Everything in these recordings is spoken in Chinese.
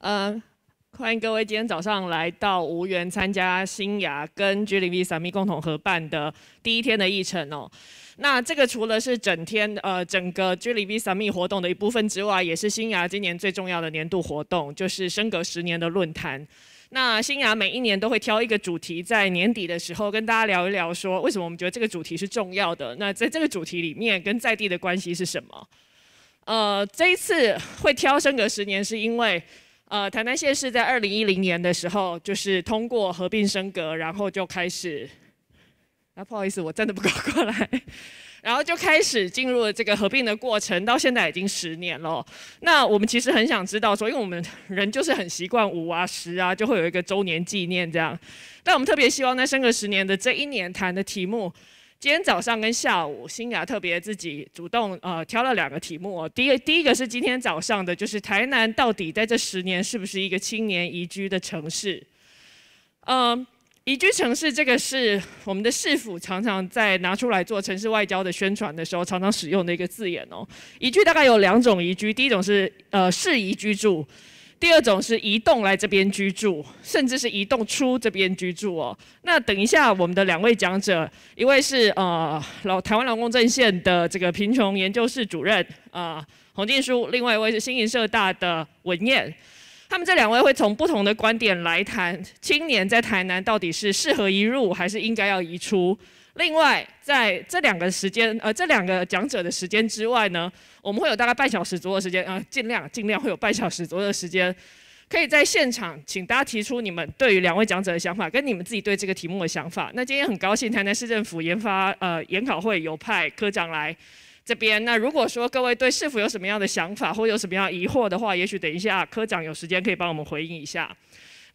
呃，欢迎各位今天早上来到无缘参加新芽跟 g v b s a m 共同合办的第一天的议程哦。那这个除了是整天呃整个 g v b s a m 活动的一部分之外，也是新芽今年最重要的年度活动，就是升隔十年的论坛。那新芽每一年都会挑一个主题，在年底的时候跟大家聊一聊，说为什么我们觉得这个主题是重要的。那在这个主题里面，跟在地的关系是什么？呃，这一次会挑升隔十年，是因为呃，台南县是在二零一零年的时候，就是通过合并升格，然后就开始。啊，不好意思，我真的不够过来，然后就开始进入了这个合并的过程，到现在已经十年了。那我们其实很想知道说，因为我们人就是很习惯五啊、十啊，就会有一个周年纪念这样。但我们特别希望在升格十年的这一年谈的题目。今天早上跟下午，新雅特别自己主动呃挑了两个题目哦。第一个，第一个是今天早上的，就是台南到底在这十年是不是一个青年宜居的城市？嗯，宜居城市这个是我们的市府常常在拿出来做城市外交的宣传的时候，常常使用的一个字眼哦。宜居大概有两种宜居，第一种是呃适宜居住。第二种是移动来这边居住，甚至是移动出这边居住哦。那等一下我们的两位讲者，一位是呃老台湾劳工阵线的这个贫穷研究室主任啊洪进书，另外一位是新营社大的文彦，他们这两位会从不同的观点来谈，青年在台南到底是适合移入还是应该要移出？另外，在这两个时间，呃，这两个讲者的时间之外呢，我们会有大概半小时左右的时间啊，尽量尽量会有半小时左右的时间，可以在现场，请大家提出你们对于两位讲者的想法，跟你们自己对这个题目的想法。那今天很高兴，台南市政府研发呃研考会有派科长来这边。那如果说各位对市府有什么样的想法，或有什么样疑惑的话，也许等一下科长有时间可以帮我们回应一下。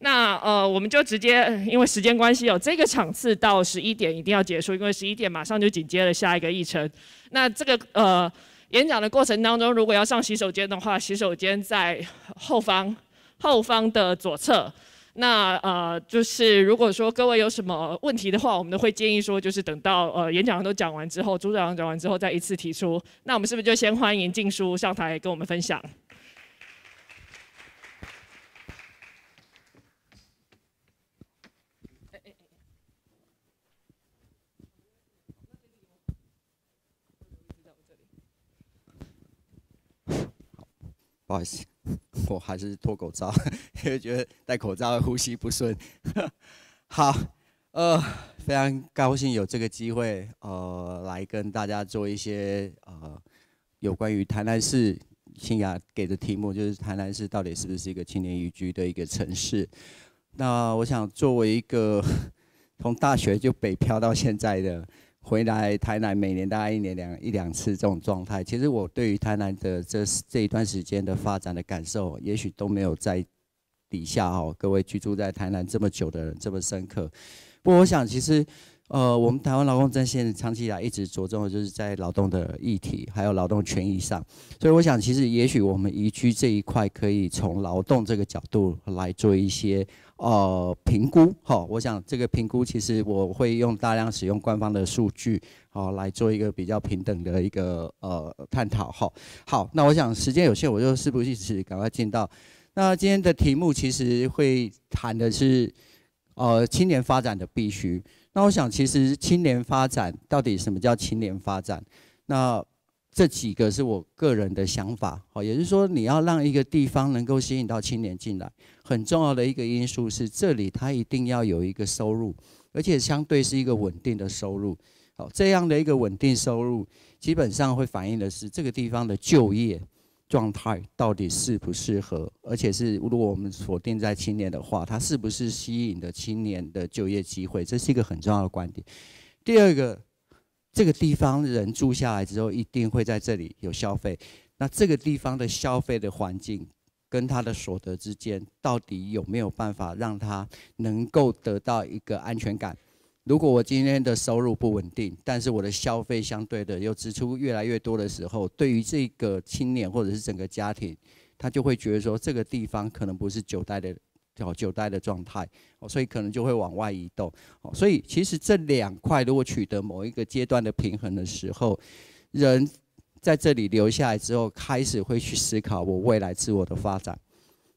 那呃，我们就直接，因为时间关系哦，这个场次到十一点一定要结束，因为十一点马上就紧接了下一个议程。那这个呃，演讲的过程当中，如果要上洗手间的话，洗手间在后方，后方的左侧。那呃，就是如果说各位有什么问题的话，我们都会建议说，就是等到呃演讲都讲完之后，主讲讲完之后，再一次提出。那我们是不是就先欢迎静书上台跟我们分享？不好意思，我还是脱口罩，因为觉得戴口罩呼吸不顺。好，呃，非常高兴有这个机会，呃，来跟大家做一些呃，有关于台南市新雅给的题目，就是台南市到底是不是一个青年宜居的一个城市？那我想作为一个 从大学就北漂到现在的。回来台南，每年大概一年两一两次这种状态。其实我对于台南的这这一段时间的发展的感受，也许都没有在底下哦，各位居住在台南这么久的人这么深刻。不过我想，其实呃，我们台湾劳工阵线长期以来一直着重的就是在劳动的议题，还有劳动权益上。所以我想，其实也许我们移居这一块，可以从劳动这个角度来做一些。呃，评估哈，我想这个评估其实我会用大量使用官方的数据，好来做一个比较平等的一个呃探讨哈。好，那我想时间有限，我就事不宜迟，赶快进到。那今天的题目其实会谈的是，呃，青年发展的必须。那我想，其实青年发展到底什么叫青年发展？那这几个是我个人的想法，好，也就是说，你要让一个地方能够吸引到青年进来，很重要的一个因素是，这里它一定要有一个收入，而且相对是一个稳定的收入。好，这样的一个稳定收入，基本上会反映的是这个地方的就业状态到底适不适合，而且是如果我们锁定在青年的话，它是不是吸引的青年的就业机会，这是一个很重要的观点。第二个。这个地方人住下来之后，一定会在这里有消费。那这个地方的消费的环境跟他的所得之间，到底有没有办法让他能够得到一个安全感？如果我今天的收入不稳定，但是我的消费相对的又支出越来越多的时候，对于这个青年或者是整个家庭，他就会觉得说这个地方可能不是久待的。叫久待的状态，哦，所以可能就会往外移动，哦，所以其实这两块如果取得某一个阶段的平衡的时候，人在这里留下来之后，开始会去思考我未来自我的发展，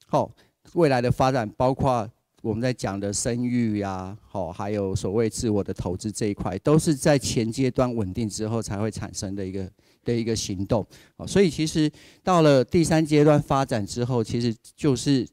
好，未来的发展包括我们在讲的生育呀，好，还有所谓自我的投资这一块，都是在前阶段稳定之后才会产生的一个的一个行动，哦，所以其实到了第三阶段发展之后，其实就是。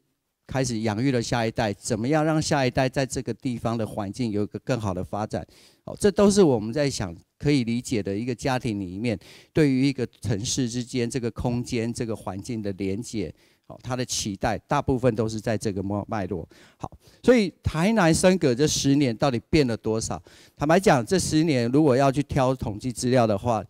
开始养育了下一代，怎么样让下一代在这个地方的环境有一个更好的发展？哦，这都是我们在想可以理解的一个家庭里面，对于一个城市之间这个空间、这个环境的连接，好，他的期待大部分都是在这个脉脉络。好，所以台南升格这十年到底变了多少？坦白讲，这十年如果要去挑统计资料的话。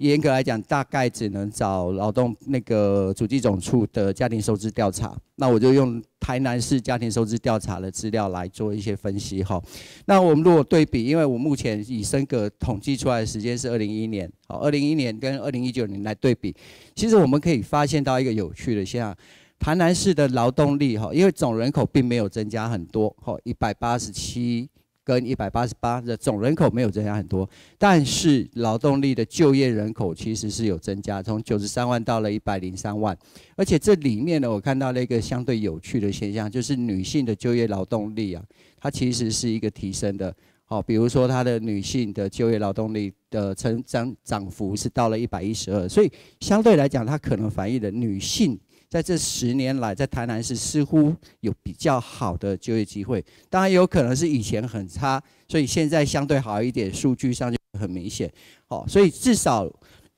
严格来讲，大概只能找劳动那个组计总处的家庭收支调查。那我就用台南市家庭收支调查的资料来做一些分析哈。那我们如果对比，因为我目前以升格统计出来的时间是二零一一年，二零一一年跟二零一九年来对比，其实我们可以发现到一个有趣的现象：台南市的劳动力哈，因为总人口并没有增加很多，哈，一百八十七。跟一百八十八的总人口没有增加很多，但是劳动力的就业人口其实是有增加，从九十三万到了一百零三万，而且这里面呢，我看到了一个相对有趣的现象，就是女性的就业劳动力啊，它其实是一个提升的。好，比如说它的女性的就业劳动力的成长涨幅是到了一百一十二，所以相对来讲，它可能反映的女性。在这十年来，在台南市似乎有比较好的就业机会，当然有可能是以前很差，所以现在相对好一点，数据上就很明显。好，所以至少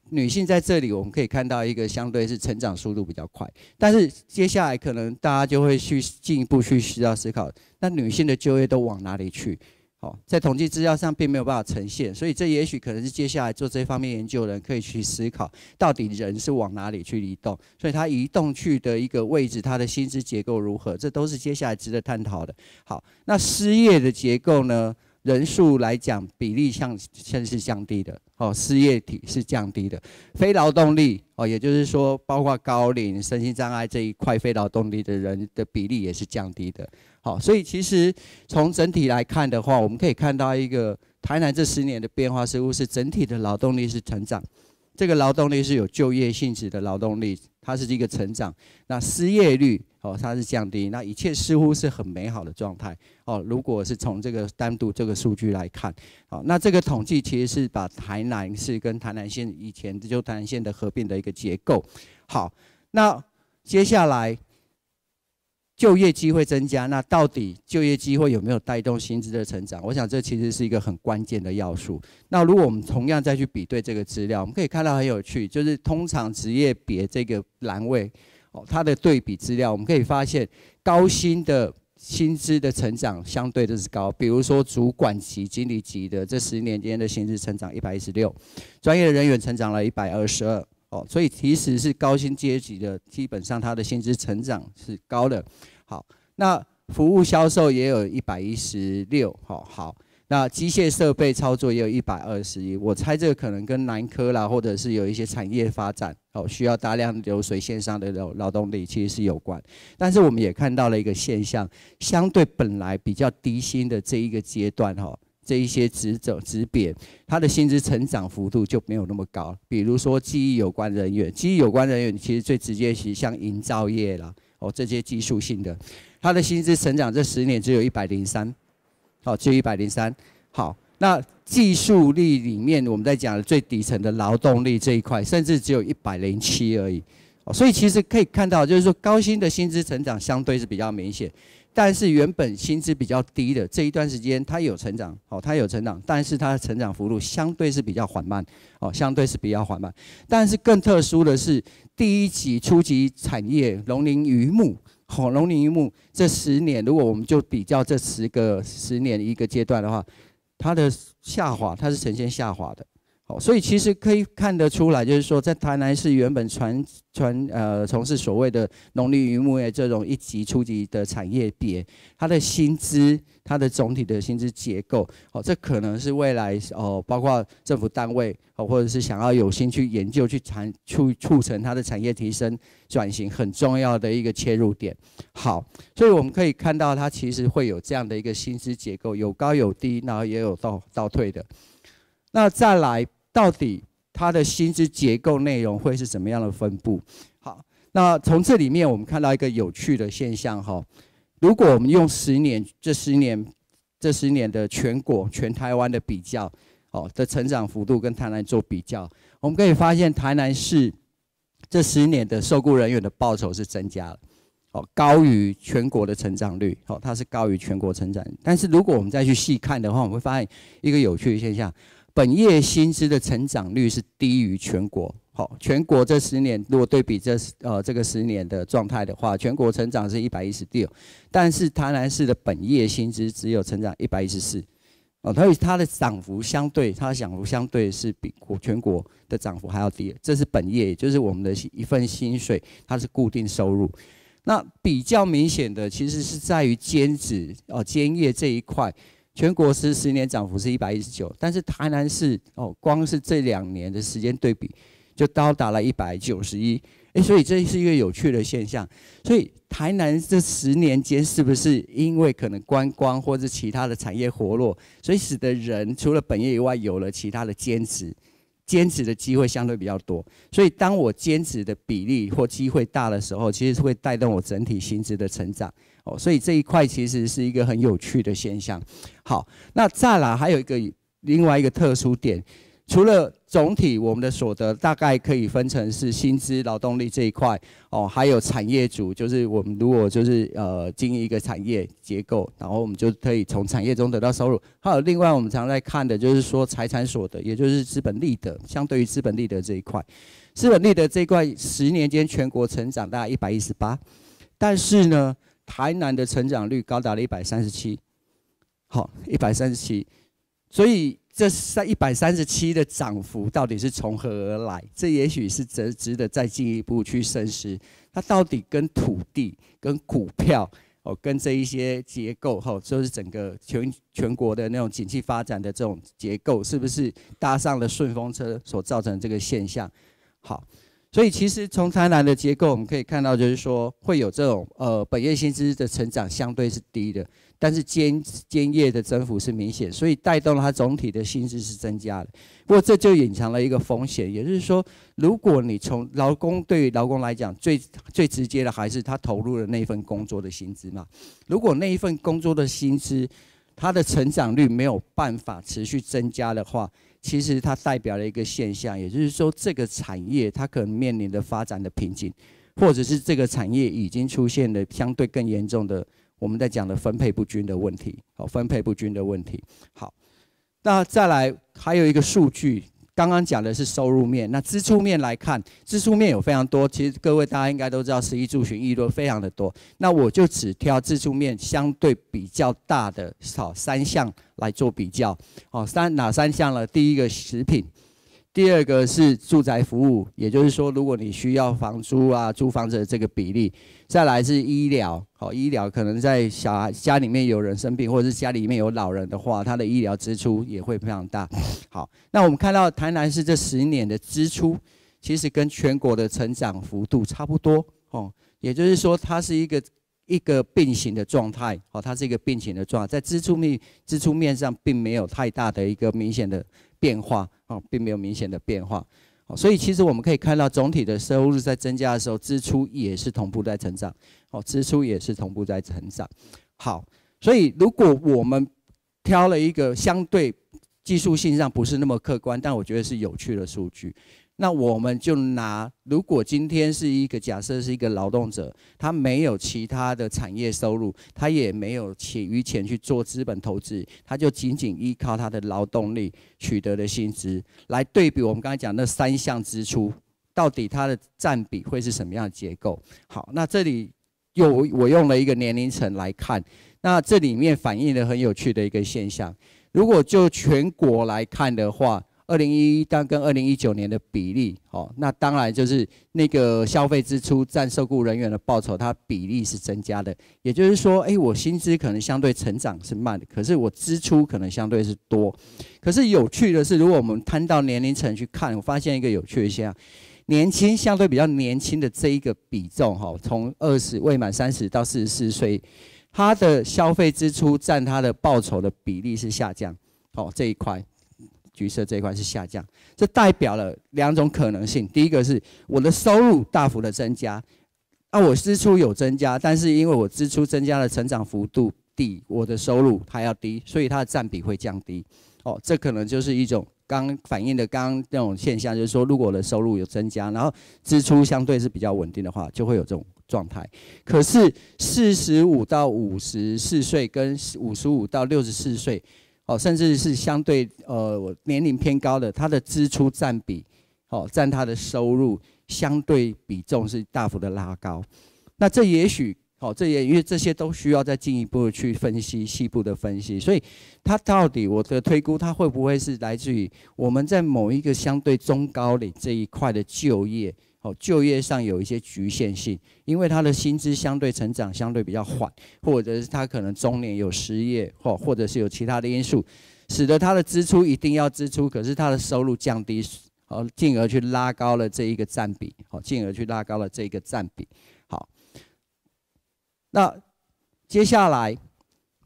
女性在这里，我们可以看到一个相对是成长速度比较快，但是接下来可能大家就会去进一步去需要思考，那女性的就业都往哪里去？哦，在统计资料上并没有办法呈现，所以这也许可能是接下来做这方面研究的人可以去思考，到底人是往哪里去移动？所以他移动去的一个位置，他的薪资结构如何？这都是接下来值得探讨的。好，那失业的结构呢？人数来讲，比例向先是降低的。哦，失业体是降低的，非劳动力哦，也就是说，包括高龄、身心障碍这一块非劳动力的人的比例也是降低的。好，所以其实从整体来看的话，我们可以看到一个台南这十年的变化，似乎是整体的劳动力是成长，这个劳动力是有就业性质的劳动力，它是一个成长。那失业率哦，它是降低，那一切似乎是很美好的状态哦。如果是从这个单独这个数据来看，好，那这个统计其实是把台南市跟台南县以前就台南县的合并的一个结构。好，那接下来。就业机会增加，那到底就业机会有没有带动薪资的成长？我想这其实是一个很关键的要素。那如果我们同样再去比对这个资料，我们可以看到很有趣，就是通常职业别这个栏位，哦，它的对比资料，我们可以发现高薪的薪资的成长相对的是高，比如说主管级、经理级的这十年间的薪资成长一百一十六，专业的人员成长了一百二十二，哦，所以其实是高薪阶级的基本上他的薪资成长是高的。好，那服务销售也有一百一十六，好，好，那机械设备操作也有一百二十一，我猜这个可能跟南科啦，或者是有一些产业发展，哦，需要大量流水线上的劳劳动力，其实是有关。但是我们也看到了一个现象，相对本来比较低薪的这一个阶段，哈，这一些职种、职贬，它的薪资成长幅度就没有那么高。比如说，记忆有关人员，记忆有关人员其实最直接其实像营造业了。哦，这些技术性的，他的薪资成长这十年只有一百零三，好，只有一百零三，好，那技术力里面我们在讲的最底层的劳动力这一块，甚至只有一百零七而已，所以其实可以看到，就是说高薪的薪资成长相对是比较明显。但是原本薪资比较低的这一段时间，他有成长，好，他有成长，但是他的成长幅度相对是比较缓慢，哦，相对是比较缓慢。但是更特殊的是，第一级初级产业，农林渔牧，哦，农林渔牧这十年，如果我们就比较这十个十年一个阶段的话，它的下滑，它是呈现下滑的。所以其实可以看得出来，就是说在台南市原本传传呃从事所谓的农林渔牧业这种一级初级的产业别，它的薪资、它的总体的薪资结构，哦，这可能是未来哦，包括政府单位哦，或者是想要有心去研究去产促促成它的产业提升转型很重要的一个切入点。好，所以我们可以看到它其实会有这样的一个薪资结构，有高有低，然后也有倒倒退的。那再来。到底它的薪资结构内容会是怎么样的分布？好，那从这里面我们看到一个有趣的现象哈。如果我们用十年这十年这十年的全国全台湾的比较哦的成长幅度跟台南做比较，我们可以发现台南市这十年的受雇人员的报酬是增加了，哦高于全国的成长率哦，它是高于全国成长。但是如果我们再去细看的话，我们会发现一个有趣的现象。本业薪资的成长率是低于全国。好，全国这十年如果对比这呃这个十年的状态的话，全国成长是一百一十六，但是台南市的本业薪资只有成长一百一十四，哦，所以它的涨幅相对，它涨幅相对是比国全国的涨幅还要低。这是本业，也就是我们的一份薪水，它是固定收入。那比较明显的，其实是在于兼职哦，兼业这一块。全国是十年涨幅是一百一十九，但是台南市哦，光是这两年的时间对比，就高达了一百九十一。诶，所以这是一个有趣的现象。所以台南这十年间，是不是因为可能观光或者其他的产业活络，所以使得人除了本业以外，有了其他的兼职？兼职的机会相对比较多，所以当我兼职的比例或机会大的时候，其实会带动我整体薪资的成长。哦，所以这一块其实是一个很有趣的现象。好，那再来还有一个另外一个特殊点。除了总体我们的所得大概可以分成是薪资劳动力这一块哦，还有产业组，就是我们如果就是呃经营一个产业结构，然后我们就可以从产业中得到收入。还有另外我们常在看的就是说财产所得，也就是资本利得。相对于资本利得这一块，资本利得这一块十年间全国成长大概一百一十八，但是呢，台南的成长率高达了一百三十七，好，一百三十七，所以。这三一百三十七的涨幅到底是从何而来？这也许是值值得再进一步去深思。它到底跟土地、跟股票、哦，跟这一些结构哈，就是整个全全国的那种景气发展的这种结构，是不是搭上了顺风车所造成这个现象？好，所以其实从台南的结构，我们可以看到，就是说会有这种呃，本月薪资的成长相对是低的。但是兼兼业的增幅是明显，所以带动了它总体的薪资是增加的。不过这就隐藏了一个风险，也就是说，如果你从劳工对于劳工来讲，最最直接的还是他投入的那份工作的薪资嘛。如果那一份工作的薪资，它的成长率没有办法持续增加的话，其实它代表了一个现象，也就是说这个产业它可能面临的发展的瓶颈，或者是这个产业已经出现了相对更严重的。我们在讲的分配不均的问题，好，分配不均的问题，好，那再来还有一个数据，刚刚讲的是收入面，那支出面来看，支出面有非常多，其实各位大家应该都知道，十一助群一都非常的多，那我就只挑支出面相对比较大的，好三项来做比较，好三哪三项呢？第一个食品。第二个是住宅服务，也就是说，如果你需要房租啊、租房子的这个比例，再来是医疗，好，医疗可能在小孩家里面有人生病，或者是家里面有老人的话，他的医疗支出也会非常大。好，那我们看到台南市这十年的支出，其实跟全国的成长幅度差不多，哦，也就是说，它是一个。一个并行的状态，好，它是一个并行的状，态，在支出面支出面上并没有太大的一个明显的变化，啊，并没有明显的变化，好，所以其实我们可以看到，总体的收入在增加的时候，支出也是同步在成长，哦，支出也是同步在成长，好，所以如果我们挑了一个相对技术性上不是那么客观，但我觉得是有趣的数据。那我们就拿，如果今天是一个假设是一个劳动者，他没有其他的产业收入，他也没有钱余钱去做资本投资，他就仅仅依靠他的劳动力取得的薪资，来对比我们刚才讲那三项支出，到底它的占比会是什么样的结构？好，那这里有我用了一个年龄层来看，那这里面反映了很有趣的一个现象，如果就全国来看的话。二零一一当跟二零一九年的比例，哦，那当然就是那个消费支出占受雇人员的报酬，它比例是增加的。也就是说，哎，我薪资可能相对成长是慢的，可是我支出可能相对是多。可是有趣的是，如果我们摊到年龄层去看，我发现一个有趣的现象：年轻相对比较年轻的这一个比重，哈，从二十未满三十到四十四岁，他的消费支出占他的报酬的比例是下降。哦，这一块。橘色这一块是下降，这代表了两种可能性。第一个是我的收入大幅的增加，那我支出有增加，但是因为我支出增加的成长幅度低，我的收入还要低，所以它的占比会降低。哦，这可能就是一种刚反映的刚刚那种现象，就是说如果我的收入有增加，然后支出相对是比较稳定的话，就会有这种状态。可是四十五到五十四岁跟五十五到六十四岁。甚至是相对呃年龄偏高的，他的支出占比，好占他的收入相对比重是大幅的拉高，那这也许，好这也因为这些都需要再进一步去分析细部的分析，所以它到底我的推估它会不会是来自于我们在某一个相对中高龄这一块的就业？哦，就业上有一些局限性，因为他的薪资相对成长相对比较缓，或者是他可能中年有失业，或或者是有其他的因素，使得他的支出一定要支出，可是他的收入降低，哦，进而去拉高了这一个占比，哦，进而去拉高了这一个占比。好，那接下来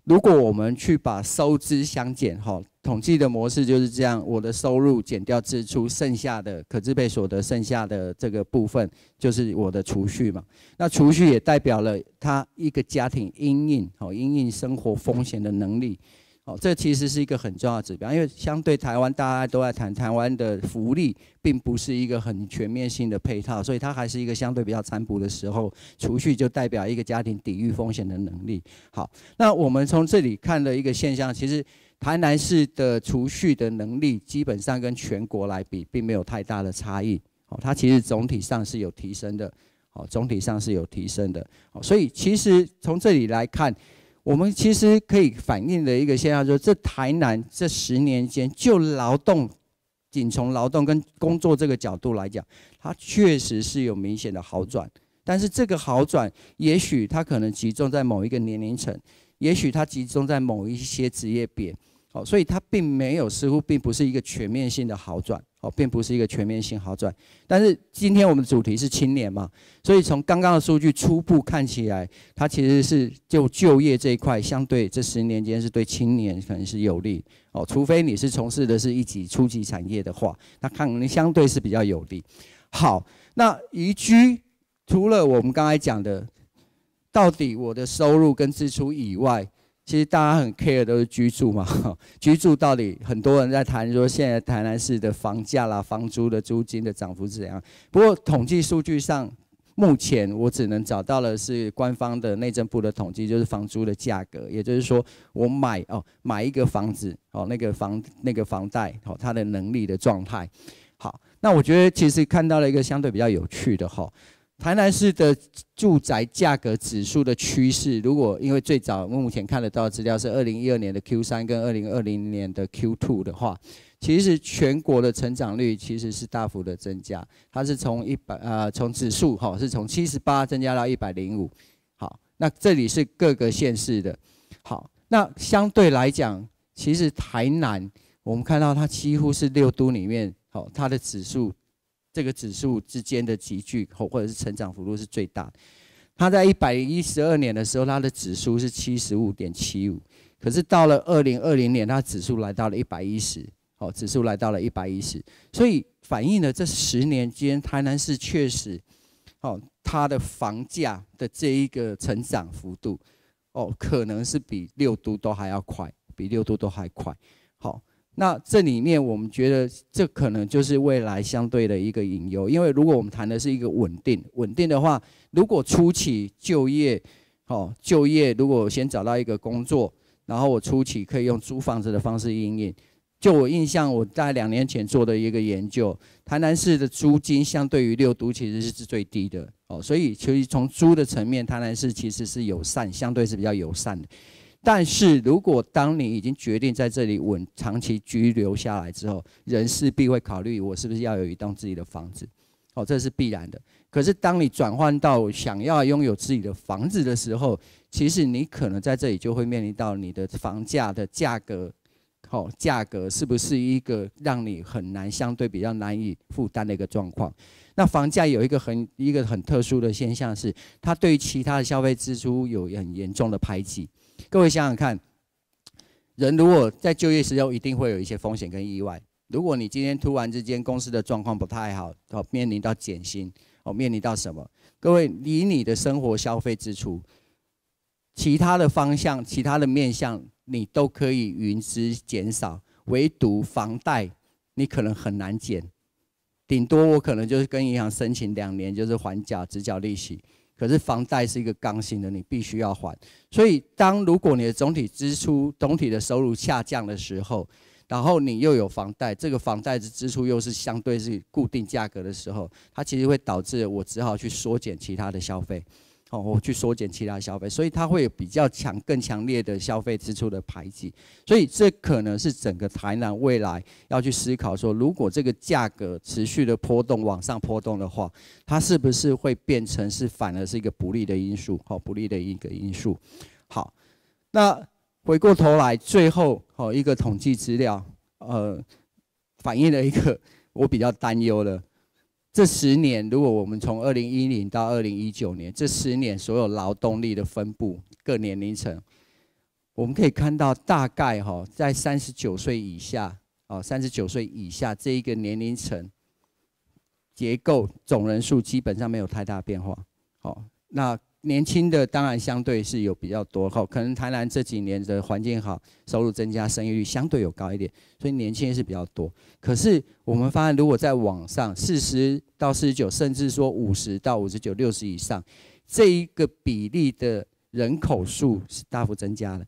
如果我们去把收支相减，哈。统计的模式就是这样，我的收入减掉支出，剩下的可支配所得，剩下的这个部分就是我的储蓄嘛。那储蓄也代表了他一个家庭应应哦应应生活风险的能力。哦，这其实是一个很重要指标，因为相对台湾，大家都在谈台湾的福利，并不是一个很全面性的配套，所以它还是一个相对比较残补的时候，储蓄就代表一个家庭抵御风险的能力。好，那我们从这里看的一个现象，其实台南市的储蓄的能力，基本上跟全国来比，并没有太大的差异。哦，它其实总体上是有提升的，哦，总体上是有提升的。哦，所以其实从这里来看。我们其实可以反映的一个现象，就是这台南这十年间，就劳动，仅从劳动跟工作这个角度来讲，它确实是有明显的好转。但是这个好转，也许它可能集中在某一个年龄层，也许它集中在某一些职业别。哦，所以它并没有，似乎并不是一个全面性的好转，哦，并不是一个全面性好转。但是今天我们的主题是青年嘛，所以从刚刚的数据初步看起来，它其实是就就业这一块相对这十年间是对青年可能是有利，哦，除非你是从事的是一级初级产业的话，那可能相对是比较有利。好，那移居除了我们刚才讲的，到底我的收入跟支出以外。其实大家很 care 都是居住嘛，居住到底很多人在谈说现在台南市的房价啦、房租的租金的涨幅是怎样。不过统计数据上，目前我只能找到的是官方的内政部的统计，就是房租的价格，也就是说我买哦买一个房子哦那个房那个房贷哦它的能力的状态。好，那我觉得其实看到了一个相对比较有趣的，哦，台南市的住宅价格指数的趋势，如果因为最早目前看得到资料是二零一二年的 Q 三跟二零二零年的 Q two 的话，其实全国的成长率其实是大幅的增加，它是从一百呃从指数哈是从七十八增加到一百零五，好，那这里是各个县市的，好，那相对来讲，其实台南我们看到它几乎是六都里面好它的指数。这个指数之间的集聚，或或者是成长幅度是最大的。它在一百一十二年的时候，它的指数是七十五点七五，可是到了二零二零年，它指数来到了一百一十，哦，指数来到了一百一十，所以反映了这十年间台南市确实，哦，它的房价的这一个成长幅度，哦，可能是比六都都还要快，比六都都还快。那这里面我们觉得，这可能就是未来相对的一个隐忧，因为如果我们谈的是一个稳定，稳定的话，如果初期就业，哦，就业如果先找到一个工作，然后我初期可以用租房子的方式营运。就我印象，我在两年前做的一个研究，台南市的租金相对于六都其实是最低的，哦，所以其实从租的层面，台南市其实是友善，相对是比较友善的。但是如果当你已经决定在这里稳长期居留下来之后，人势必会考虑我是不是要有一栋自己的房子，哦，这是必然的。可是当你转换到想要拥有自己的房子的时候，其实你可能在这里就会面临到你的房价的价格，好，价格是不是一个让你很难相对比较难以负担的一个状况？那房价有一个很一个很特殊的现象是，它对其他的消费支出有很严重的排挤。各位想想看，人如果在就业时候，一定会有一些风险跟意外。如果你今天突然之间公司的状况不太好，哦，面临到减薪，哦，面临到什么？各位，以你的生活消费支出，其他的方向、其他的面向，你都可以匀资减少，唯独房贷，你可能很难减。顶多我可能就是跟银行申请两年，就是还缴只缴利息。可是房贷是一个刚性的，你必须要还。所以，当如果你的总体支出、总体的收入下降的时候，然后你又有房贷，这个房贷的支出又是相对是固定价格的时候，它其实会导致我只好去缩减其他的消费。我去缩减其他消费，所以它会有比较强、更强烈的消费支出的排挤，所以这可能是整个台南未来要去思考说，如果这个价格持续的波动往上波动的话，它是不是会变成是反而是一个不利的因素？好，不利的一个因素。好，那回过头来，最后哦一个统计资料，呃，反映了一个 我比较担忧的。这十年，如果我们从二零一零到二零一九年，这十年所有劳动力的分布各年龄层，我们可以看到，大概哈在三十九岁以下哦，三十九岁以下这一个年龄层结构总人数基本上没有太大变化。好，那。年轻的当然相对是有比较多，可能台南这几年的环境好，收入增加，生育率相对有高一点，所以年轻人是比较多。可是我们发现，如果在网上四十到四十九，甚至说五十到五十九、六十以上，这一个比例的人口数是大幅增加的。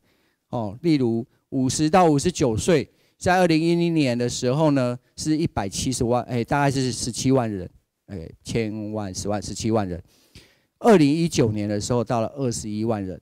哦，例如五十到五十九岁，在二零一零年的时候呢，是一百七十万，哎，大概是十七万人，哎，千万、十万、十七万人。二零一九年的时候，到了二十一万人，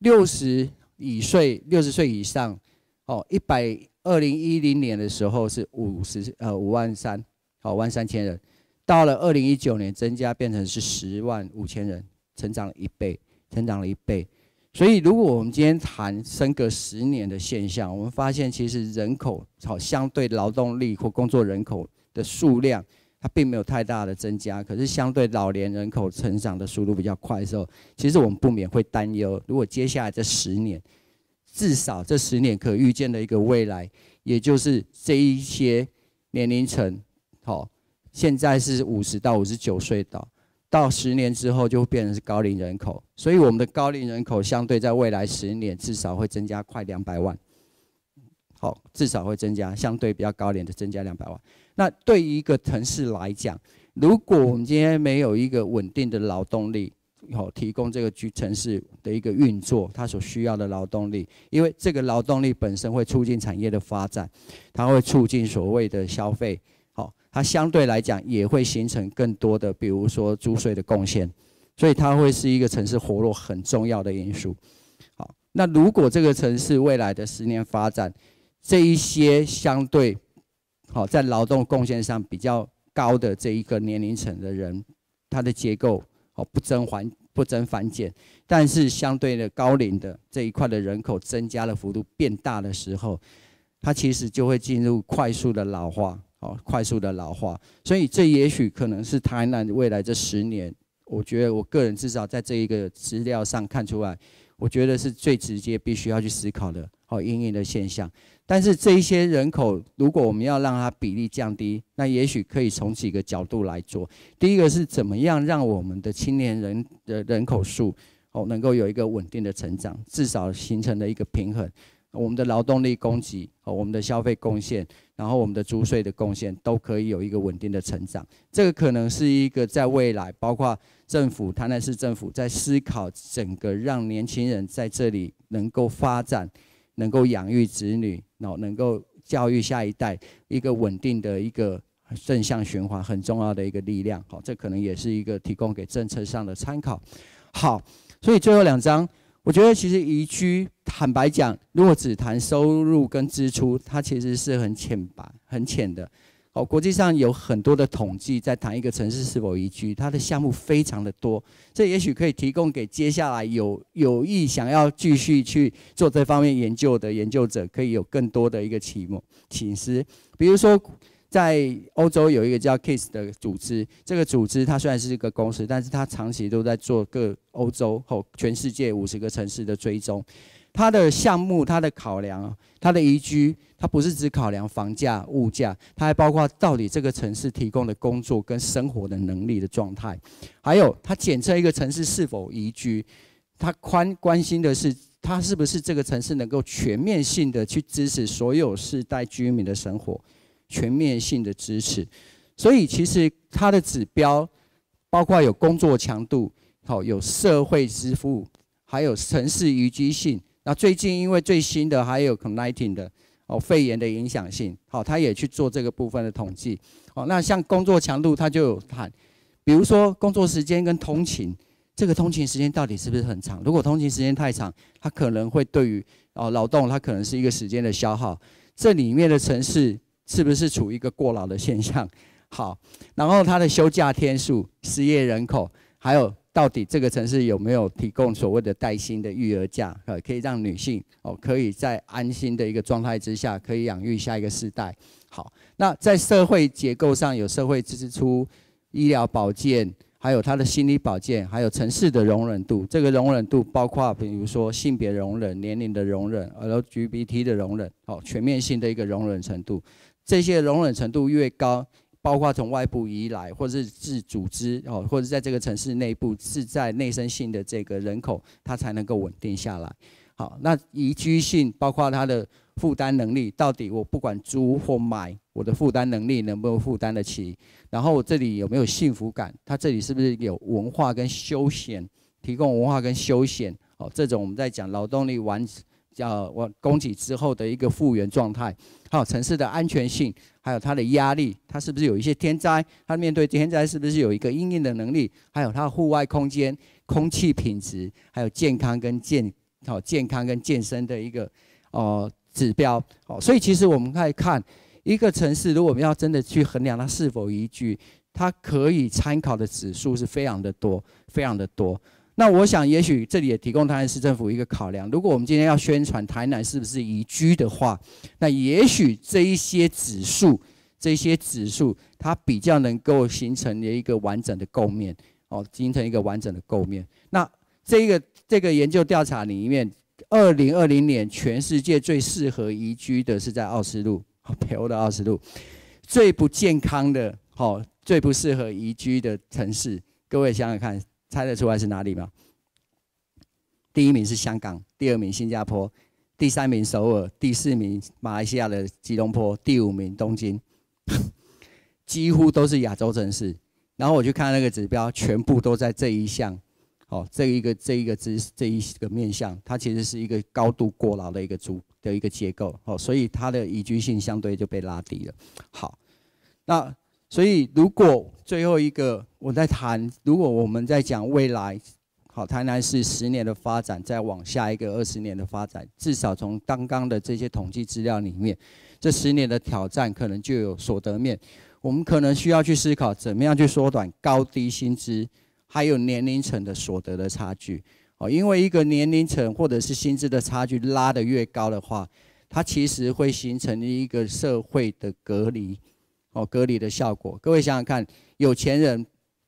六十以岁，六十岁以上，哦，一百二零一零年的时候是五十呃五万三，好万三千人，到了二零一九年增加变成是十万五千人，成长了一倍，成长了一倍。所以如果我们今天谈升隔十年的现象，我们发现其实人口好相对劳动力或工作人口的数量。它并没有太大的增加，可是相对老年人口成长的速度比较快的时候，其实我们不免会担忧。如果接下来这十年，至少这十年可预见的一个未来，也就是这一些年龄层，好，现在是五十到五十九岁到，到十年之后就会变成是高龄人口，所以我们的高龄人口相对在未来十年至少会增加快两百万，好，至少会增加相对比较高龄的增加两百万。那对于一个城市来讲，如果我们今天没有一个稳定的劳动力，好提供这个城城市的一个运作，它所需要的劳动力，因为这个劳动力本身会促进产业的发展，它会促进所谓的消费，好，它相对来讲也会形成更多的，比如说租税的贡献，所以它会是一个城市活络很重要的因素。好，那如果这个城市未来的十年发展，这一些相对。好，在劳动贡献上比较高的这一个年龄层的人，他的结构哦不增还不增反减，但是相对的高龄的这一块的人口增加的幅度变大的时候，它其实就会进入快速的老化哦，快速的老化。所以这也许可能是台南未来这十年，我觉得我个人至少在这一个资料上看出来。我觉得是最直接必须要去思考的哦，阴影的现象。但是这一些人口，如果我们要让它比例降低，那也许可以从几个角度来做。第一个是怎么样让我们的青年人的人口数哦能够有一个稳定的成长，至少形成的一个平衡。我们的劳动力供给、和我们的消费贡献，然后我们的租税的贡献，都可以有一个稳定的成长。这个可能是一个在未来，包括政府、台南市政府，在思考整个让年轻人在这里能够发展、能够养育子女、然后能够教育下一代，一个稳定的一个正向循环，很重要的一个力量。好，这可能也是一个提供给政策上的参考。好，所以最后两张。我觉得其实宜居，坦白讲，如果只谈收入跟支出，它其实是很浅白、很浅的。好，国际上有很多的统计在谈一个城市是否宜居，它的项目非常的多。这也许可以提供给接下来有有意想要继续去做这方面研究的研究者，可以有更多的一个题目、启示，比如说。在欧洲有一个叫 Kiss 的组织，这个组织它虽然是一个公司，但是它长期都在做各欧洲或全世界五十个城市的追踪。它的项目、它的考量、它的宜居，它不是只考量房价、物价，它还包括到底这个城市提供的工作跟生活的能力的状态。还有，它检测一个城市是否宜居，它关关心的是它是不是这个城市能够全面性的去支持所有世代居民的生活。全面性的支持，所以其实它的指标包括有工作强度，好有社会支付，还有城市宜居性。那最近因为最新的还有 c o n n a t i n g 的哦肺炎的影响性，好，他也去做这个部分的统计。好，那像工作强度，它就有看，比如说工作时间跟通勤，这个通勤时间到底是不是很长？如果通勤时间太长，它可能会对于哦劳动，它可能是一个时间的消耗。这里面的城市。是不是处于一个过劳的现象？好，然后他的休假天数、失业人口，还有到底这个城市有没有提供所谓的带薪的育儿假？呃，可以让女性哦，可以在安心的一个状态之下，可以养育下一个世代。好，那在社会结构上有社会支出、医疗保健，还有他的心理保健，还有城市的容忍度。这个容忍度包括比如说性别容忍、年龄的容忍，还有 LGBT 的容忍。好，全面性的一个容忍程度。这些容忍程度越高，包括从外部移来，或者是自组织哦，或者在这个城市内部是在内生性的这个人口，它才能够稳定下来。好，那宜居性包括它的负担能力，到底我不管租或买，我的负担能力能不能负担得起？然后这里有没有幸福感？它这里是不是有文化跟休闲？提供文化跟休闲哦，这种我们在讲劳动力完。叫我供给之后的一个复原状态，好城市的安全性，还有它的压力，它是不是有一些天灾？它面对天灾是不是有一个应应的能力？还有它户外空间、空气品质，还有健康跟健好健康跟健身的一个哦指标。好，所以其实我们可以看一个城市，如果我们要真的去衡量它是否宜居，它可以参考的指数是非常的多，非常的多。那我想，也许这里也提供台南市政府一个考量。如果我们今天要宣传台南是不是宜居的话，那也许这一些指数，这些指数它比较能够形成的一个完整的构面，哦，形成一个完整的构面。那这个这个研究调查里面，二零二零年全世界最适合宜居的是在奥斯陆，北欧的奥斯陆。最不健康的，哦，最不适合宜居的城市，各位想想看。猜得出来是哪里吗？第一名是香港，第二名新加坡，第三名首尔，第四名马来西亚的吉隆坡，第五名东京，几乎都是亚洲城市。然后我去看那个指标，全部都在这一项，哦，这一个这一个这这一个面向，它其实是一个高度过劳的一个组的一个结构，哦，所以它的宜居性相对就被拉低了。好，那。所以，如果最后一个我在谈，如果我们在讲未来，好，台南是十年的发展，再往下一个二十年的发展，至少从刚刚的这些统计资料里面，这十年的挑战可能就有所得面，我们可能需要去思考怎么样去缩短高低薪资，还有年龄层的所得的差距，哦，因为一个年龄层或者是薪资的差距拉得越高的话，它其实会形成一个社会的隔离。哦，隔离的效果。各位想想看，有钱人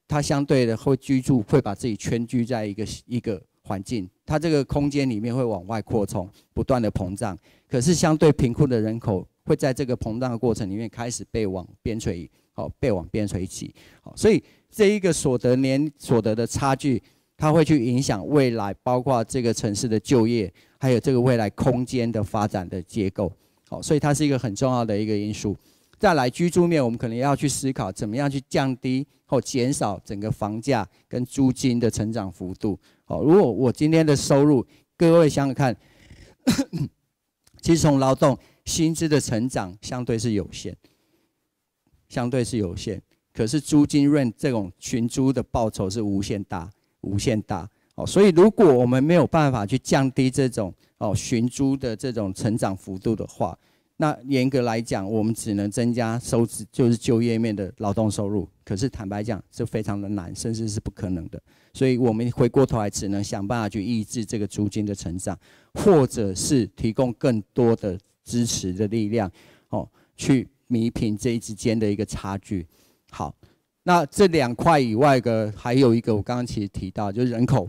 他相对的会居住，会把自己圈居在一个一个环境，他这个空间里面会往外扩充，不断的膨胀。可是相对贫困的人口会在这个膨胀的过程里面开始被往边陲，好，被往边陲挤。好，所以这一个所得年所得的差距，它会去影响未来，包括这个城市的就业，还有这个未来空间的发展的结构。好，所以它是一个很重要的一个因素。再来居住面，我们可能要去思考怎么样去降低或减少整个房价跟租金的成长幅度。哦，如果我今天的收入，各位想想看，其实从劳动薪资的成长相对是有限，相对是有限。可是租金润这种寻租的报酬是无限大，无限大。哦，所以如果我们没有办法去降低这种哦寻租的这种成长幅度的话，那严格来讲，我们只能增加收支，就是就业面的劳动收入。可是坦白讲，是非常的难，甚至是不可能的。所以，我们回过头来，只能想办法去抑制这个租金的成长，或者是提供更多的支持的力量，哦，去弥平这一之间的一个差距。好，那这两块以外的，还有一个，我刚刚其实提到，就是人口。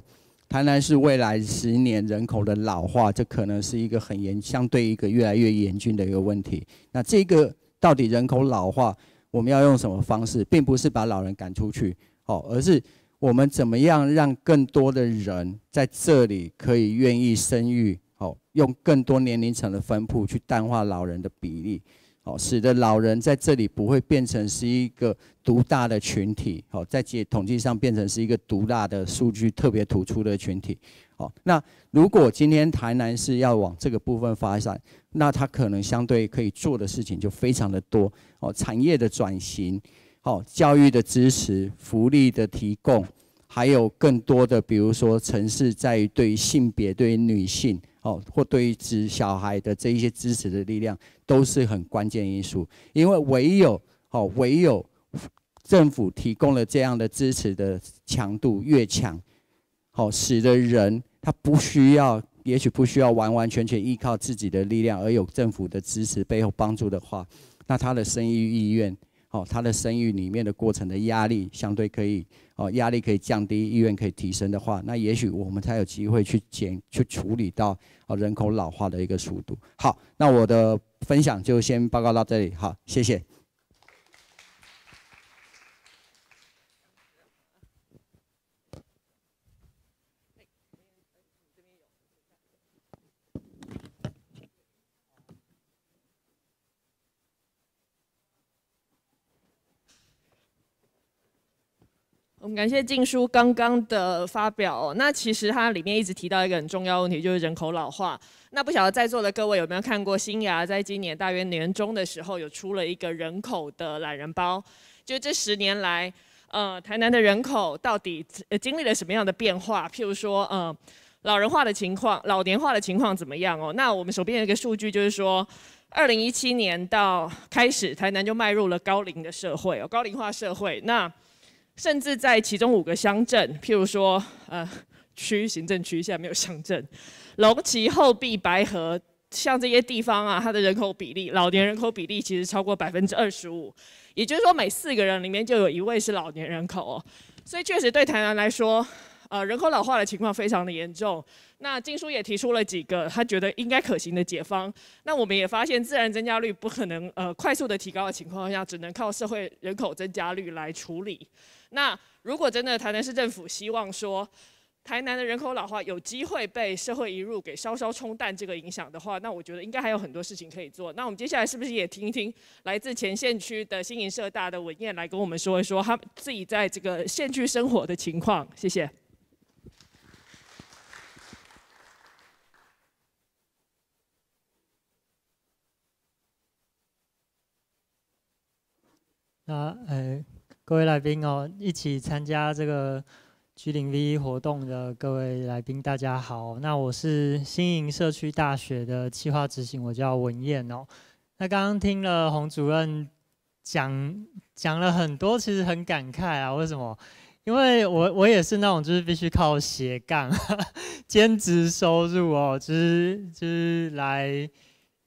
台南市未来十年人口的老化，这可能是一个很严，相对一个越来越严峻的一个问题。那这个到底人口老化，我们要用什么方式，并不是把老人赶出去，哦，而是我们怎么样让更多的人在这里可以愿意生育，哦，用更多年龄层的分布去淡化老人的比例。哦，使得老人在这里不会变成是一个独大的群体，哦，在统计上变成是一个独大的数据特别突出的群体，哦，那如果今天台南市要往这个部分发展，那它可能相对可以做的事情就非常的多，哦，产业的转型，哦，教育的支持，福利的提供，还有更多的，比如说城市在于对于性别、对于女性，哦，或对于指小孩的这一些支持的力量。都是很关键因素，因为唯有哦，唯有政府提供了这样的支持的强度越强，好，使得人他不需要，也许不需要完完全全依靠自己的力量，而有政府的支持背后帮助的话，那他的生育意愿，哦，他的生育里面的过程的压力相对可以，哦，压力可以降低，意愿可以提升的话，那也许我们才有机会去减去处理到哦人口老化的一个速度。好，那我的。分享就先报告到这里，好，谢谢。我们感谢静书刚刚的发表。那其实它里面一直提到一个很重要问题，就是人口老化。那不晓得在座的各位有没有看过新芽在今年大约年中的时候有出了一个人口的懒人包，就这十年来，呃，台南的人口到底经历了什么样的变化？譬如说，呃，老人化的情况、老年化的情况怎么样哦？那我们手边有一个数据，就是说，二零一七年到开始，台南就迈入了高龄的社会哦，高龄化社会。那甚至在其中五个乡镇，譬如说，呃，区行政区现在没有乡镇，龙崎、后壁、白河，像这些地方啊，它的人口比例，老年人口比例其实超过百分之二十五，也就是说，每四个人里面就有一位是老年人口哦。所以确实对台南来说，呃，人口老化的情况非常的严重。那金书也提出了几个他觉得应该可行的解方。那我们也发现，自然增加率不可能呃快速的提高的情况下，只能靠社会人口增加率来处理。那如果真的台南市政府希望说，台南的人口老化有机会被社会移入给稍稍冲淡这个影响的话，那我觉得应该还有很多事情可以做。那我们接下来是不是也听一听来自前线区的新营社大的文燕来跟我们说一说他自己在这个县区生活的情况？谢谢。那哎。各位来宾哦，一起参加这个 G 零 V 活动的各位来宾，大家好。那我是新营社区大学的企划执行，我叫文燕哦。那刚刚听了洪主任讲讲了很多，其实很感慨啊。为什么？因为我我也是那种就是必须靠斜杠 兼职收入哦，就是就是来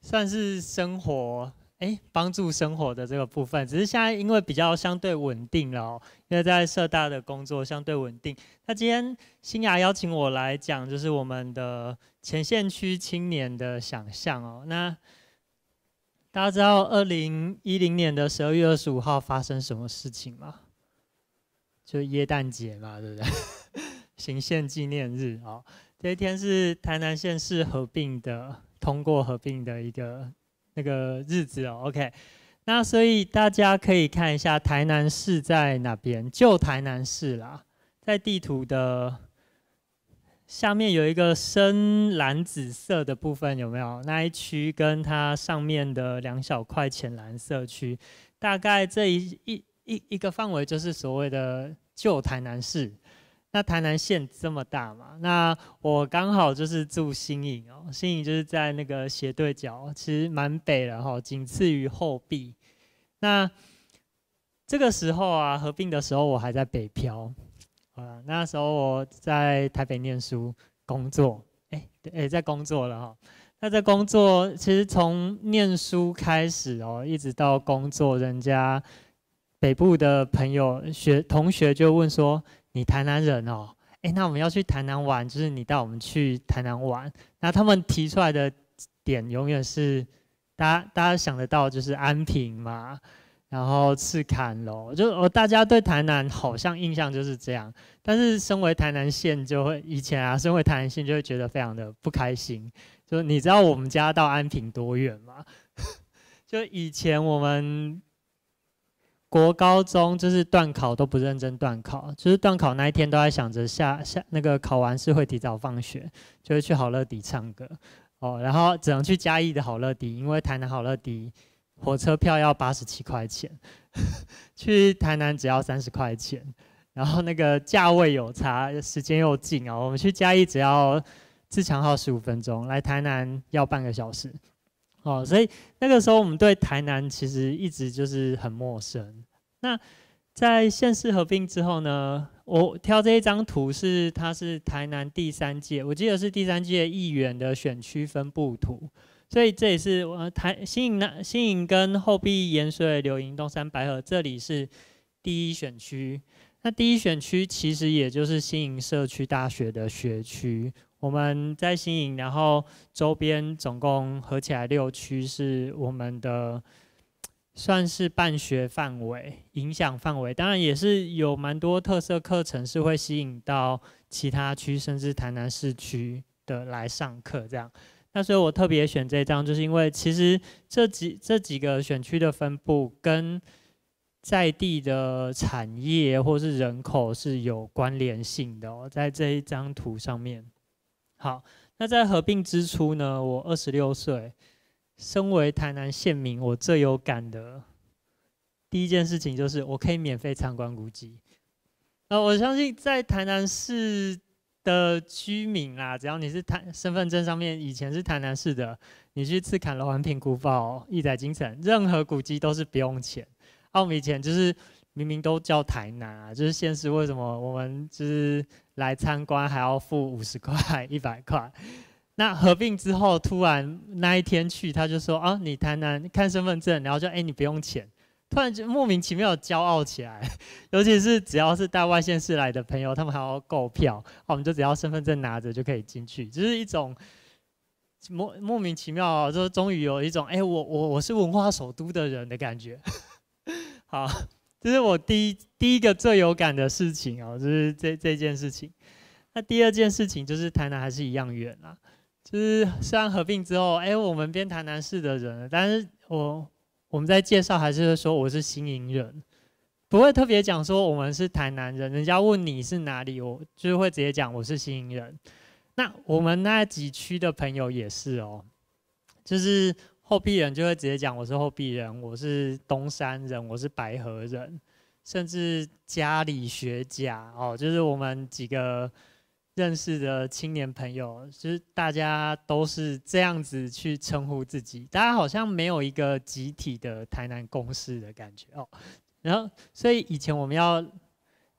算是生活。哎，帮助生活的这个部分，只是现在因为比较相对稳定了，因为在社大的工作相对稳定。那今天新雅邀请我来讲，就是我们的前线区青年的想象哦。那大家知道二零一零年的十二月二十五号发生什么事情吗？就耶诞节嘛，对不对？行宪纪念日哦，这一天是台南县市合并的，通过合并的一个。那个日子哦，OK，那所以大家可以看一下台南市在哪边，旧台南市啦，在地图的下面有一个深蓝紫色的部分，有没有那一区跟它上面的两小块浅蓝色区，大概这一一一一个范围就是所谓的旧台南市。那台南县这么大嘛？那我刚好就是住新营哦，新营就是在那个斜对角，其实蛮北的哈，仅次于后壁。那这个时候啊，合并的时候我还在北漂，啊，那时候我在台北念书工作，哎，哎，在工作了哈。那在工作，其实从念书开始哦，一直到工作，人家北部的朋友学同学就问说。你台南人哦，哎，那我们要去台南玩，就是你带我们去台南玩。那他们提出来的点永远是，大家大家想得到就是安平嘛，然后赤坎楼，就我大家对台南好像印象就是这样。但是身为台南县就会以前啊，身为台南县就会觉得非常的不开心。就你知道我们家到安平多远吗？就以前我们。国高中就是断考都不认真断考，就是断考那一天都在想着下下那个考完试会提早放学，就会去好乐迪唱歌，哦，然后只能去嘉义的好乐迪，因为台南好乐迪火车票要八十七块钱，去台南只要三十块钱，然后那个价位有差，时间又近啊，我们去嘉义只要自强号十五分钟，来台南要半个小时。哦，所以那个时候我们对台南其实一直就是很陌生。那在县市合并之后呢，我挑这一张图是它是台南第三届，我记得是第三届议员的选区分布图。所以这也是我台新营、新营跟后壁、盐水、柳营、东山、白河这里是第一选区。那第一选区其实也就是新营社区大学的学区。我们在新营，然后周边总共合起来六区是我们的，算是办学范围、影响范围。当然也是有蛮多特色课程是会吸引到其他区，甚至台南市区的来上课。这样，那所以我特别选这张，就是因为其实这几这几个选区的分布跟在地的产业或是人口是有关联性的。哦，在这一张图上面。好，那在合并之初呢，我二十六岁，身为台南县民，我最有感的第一件事情就是，我可以免费参观古迹。那我相信，在台南市的居民啦，只要你是台身份证上面以前是台南市的，你去赤砍楼、安平古堡、义载精城，任何古迹都是不用钱。澳门以前就是。明明都叫台南啊，就是现实为什么我们就是来参观还要付五十 块一百块？那合并之后，突然那一天去他就说啊，你台南看身份证，然后就哎你不用钱，突然就莫名其妙骄傲起来。尤其是只要是带外县市来的朋友，他们还要购票，我们就只要身份证拿着就可以进去，就是一种莫莫名其妙就终于有一种哎我我我是文化首都的人的感觉，好。这是我第第一个最有感的事情哦，就是这这件事情。那第二件事情就是台南还是一样远啊。就是虽然合并之后，哎，我们变台南市的人，但是我我们在介绍还是说我是新营人，不会特别讲说我们是台南人。人家问你是哪里，我就会直接讲我是新营人。那我们那几区的朋友也是哦，就是。后壁人就会直接讲我是后壁人，我是东山人，我是白河人，甚至家里学甲哦，就是我们几个认识的青年朋友，就是大家都是这样子去称呼自己，大家好像没有一个集体的台南公事的感觉哦。然后，所以以前我们要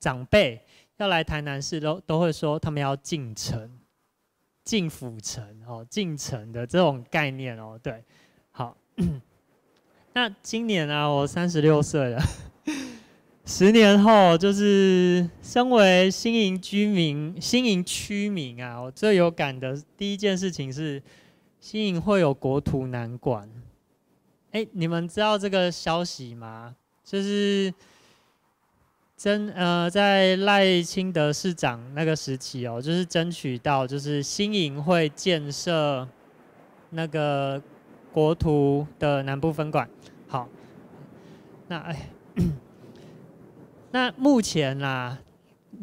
长辈要来台南市都都会说他们要进城、进府城哦，进城的这种概念哦，对。那今年啊，我三十六岁了。十年后，就是身为新营居民、新营区民啊，我最有感的第一件事情是，新营会有国土南管。哎，你们知道这个消息吗？就是争呃，在赖清德市长那个时期哦，就是争取到，就是新营会建设那个。国图的南部分馆，好，那哎，那目前啦，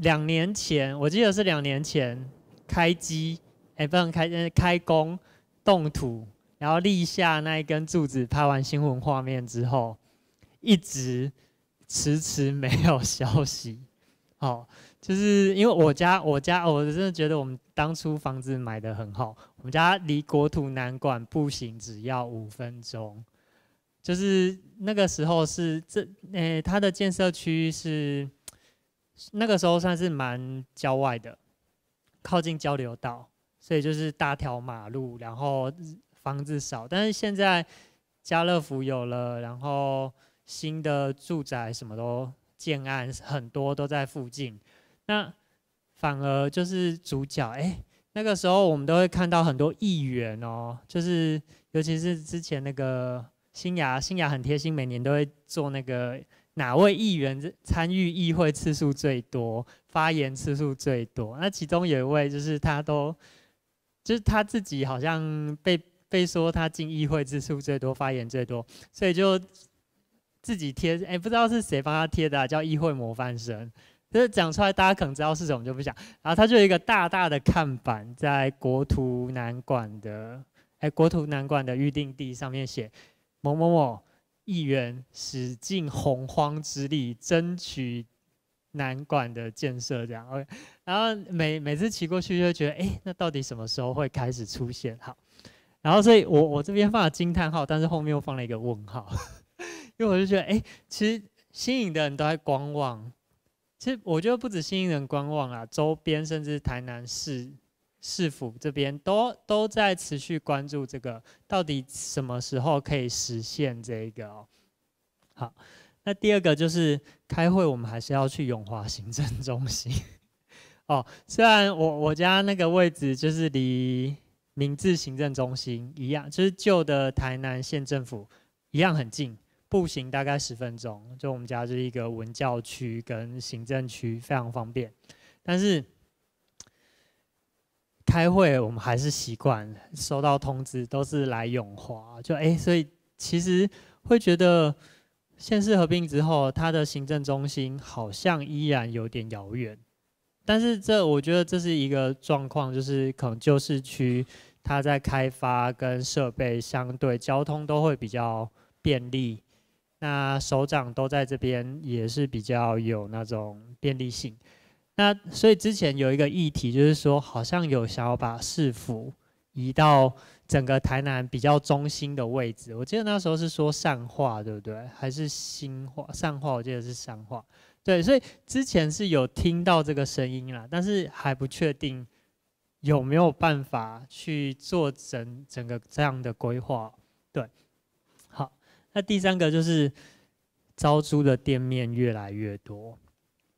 两年前我记得是两年前开机，哎，不能开，开工，动土，然后立下那一根柱子，拍完新闻画面之后，一直迟迟没有消息，好。就是因为我家，我家我真的觉得我们当初房子买的很好。我们家离国土南馆步行只要五分钟。就是那个时候是这诶，它的建设区是那个时候算是蛮郊外的，靠近交流道，所以就是大条马路，然后房子少。但是现在家乐福有了，然后新的住宅什么都建案很多都在附近。那反而就是主角哎，那个时候我们都会看到很多议员哦，就是尤其是之前那个新芽，新芽很贴心，每年都会做那个哪位议员参与议会次数最多，发言次数最多。那其中有一位就是他都，就是他自己好像被被说他进议会次数最多，发言最多，所以就自己贴哎，不知道是谁帮他贴的，叫议会模范生。就是讲出来，大家可能知道是什么，就不讲。然后它就有一个大大的看板，在国图南馆的，哎，国图南馆的预定地上面写某某某议员使尽洪荒之力争取南馆的建设，这样 OK。然后每每次骑过去就觉得，哎，那到底什么时候会开始出现？好，然后所以我我这边放了惊叹号，但是后面又放了一个问号，因为我就觉得，哎，其实新营的人都在观望。其实我觉得不止新人观望啊，周边甚至台南市市府这边都都在持续关注这个，到底什么时候可以实现这个。好，那第二个就是开会，我们还是要去永华行政中心。哦，虽然我我家那个位置就是离明治行政中心一样，就是旧的台南县政府一样很近。步行大概十分钟，就我们家就是一个文教区跟行政区，非常方便。但是开会我们还是习惯收到通知都是来永华，就哎，所以其实会觉得县市合并之后，它的行政中心好像依然有点遥远。但是这我觉得这是一个状况，就是可能旧市区它在开发跟设备相对交通都会比较便利。那手掌都在这边，也是比较有那种便利性。那所以之前有一个议题，就是说好像有想要把市府移到整个台南比较中心的位置。我记得那时候是说善化，对不对？还是新化？善化，我记得是善化。对，所以之前是有听到这个声音啦，但是还不确定有没有办法去做整整个这样的规划。对。那第三个就是招租的店面越来越多。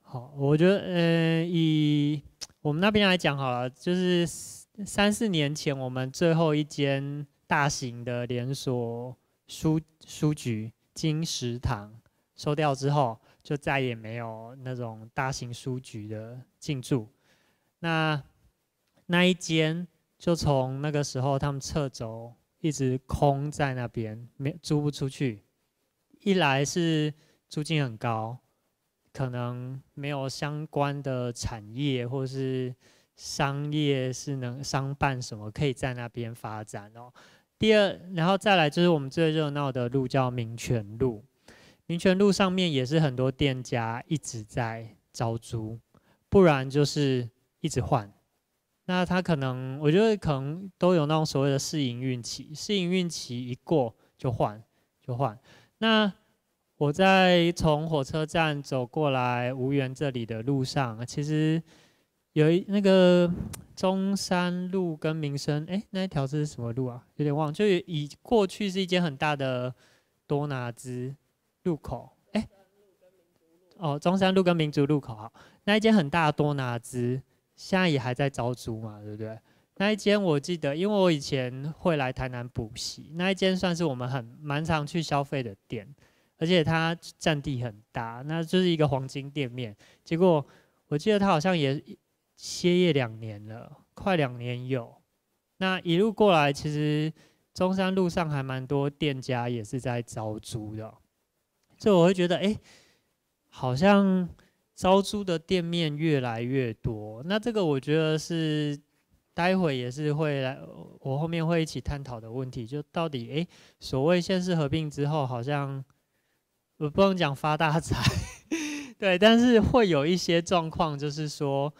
好，我觉得，嗯，以我们那边来讲好了，就是三四年前我们最后一间大型的连锁书书局金石堂收掉之后，就再也没有那种大型书局的进驻。那那一间就从那个时候他们撤走。一直空在那边，没租不出去。一来是租金很高，可能没有相关的产业或是商业是能商办什么可以在那边发展哦。第二，然后再来就是我们最热闹的路叫民权路，民权路上面也是很多店家一直在招租，不然就是一直换。那他可能，我觉得可能都有那种所谓的试营运气，试营运气一过就换，就换。那我在从火车站走过来无缘这里的路上，其实有一那个中山路跟民生，哎，那一条是什么路啊？有点忘。就以过去是一间很大的多拿兹路口，哎，哦，中山路跟民族路口好，那一间很大的多拿兹。现在也还在招租嘛，对不对？那一间我记得，因为我以前会来台南补习，那一间算是我们很蛮常去消费的店，而且它占地很大，那就是一个黄金店面。结果我记得它好像也歇业两年了，快两年有。那一路过来，其实中山路上还蛮多店家也是在招租的，所以我会觉得，哎，好像。招租的店面越来越多，那这个我觉得是待会也是会来，我后面会一起探讨的问题，就到底哎，所谓现势合并之后，好像我不能讲发大财，对，但是会有一些状况，就是说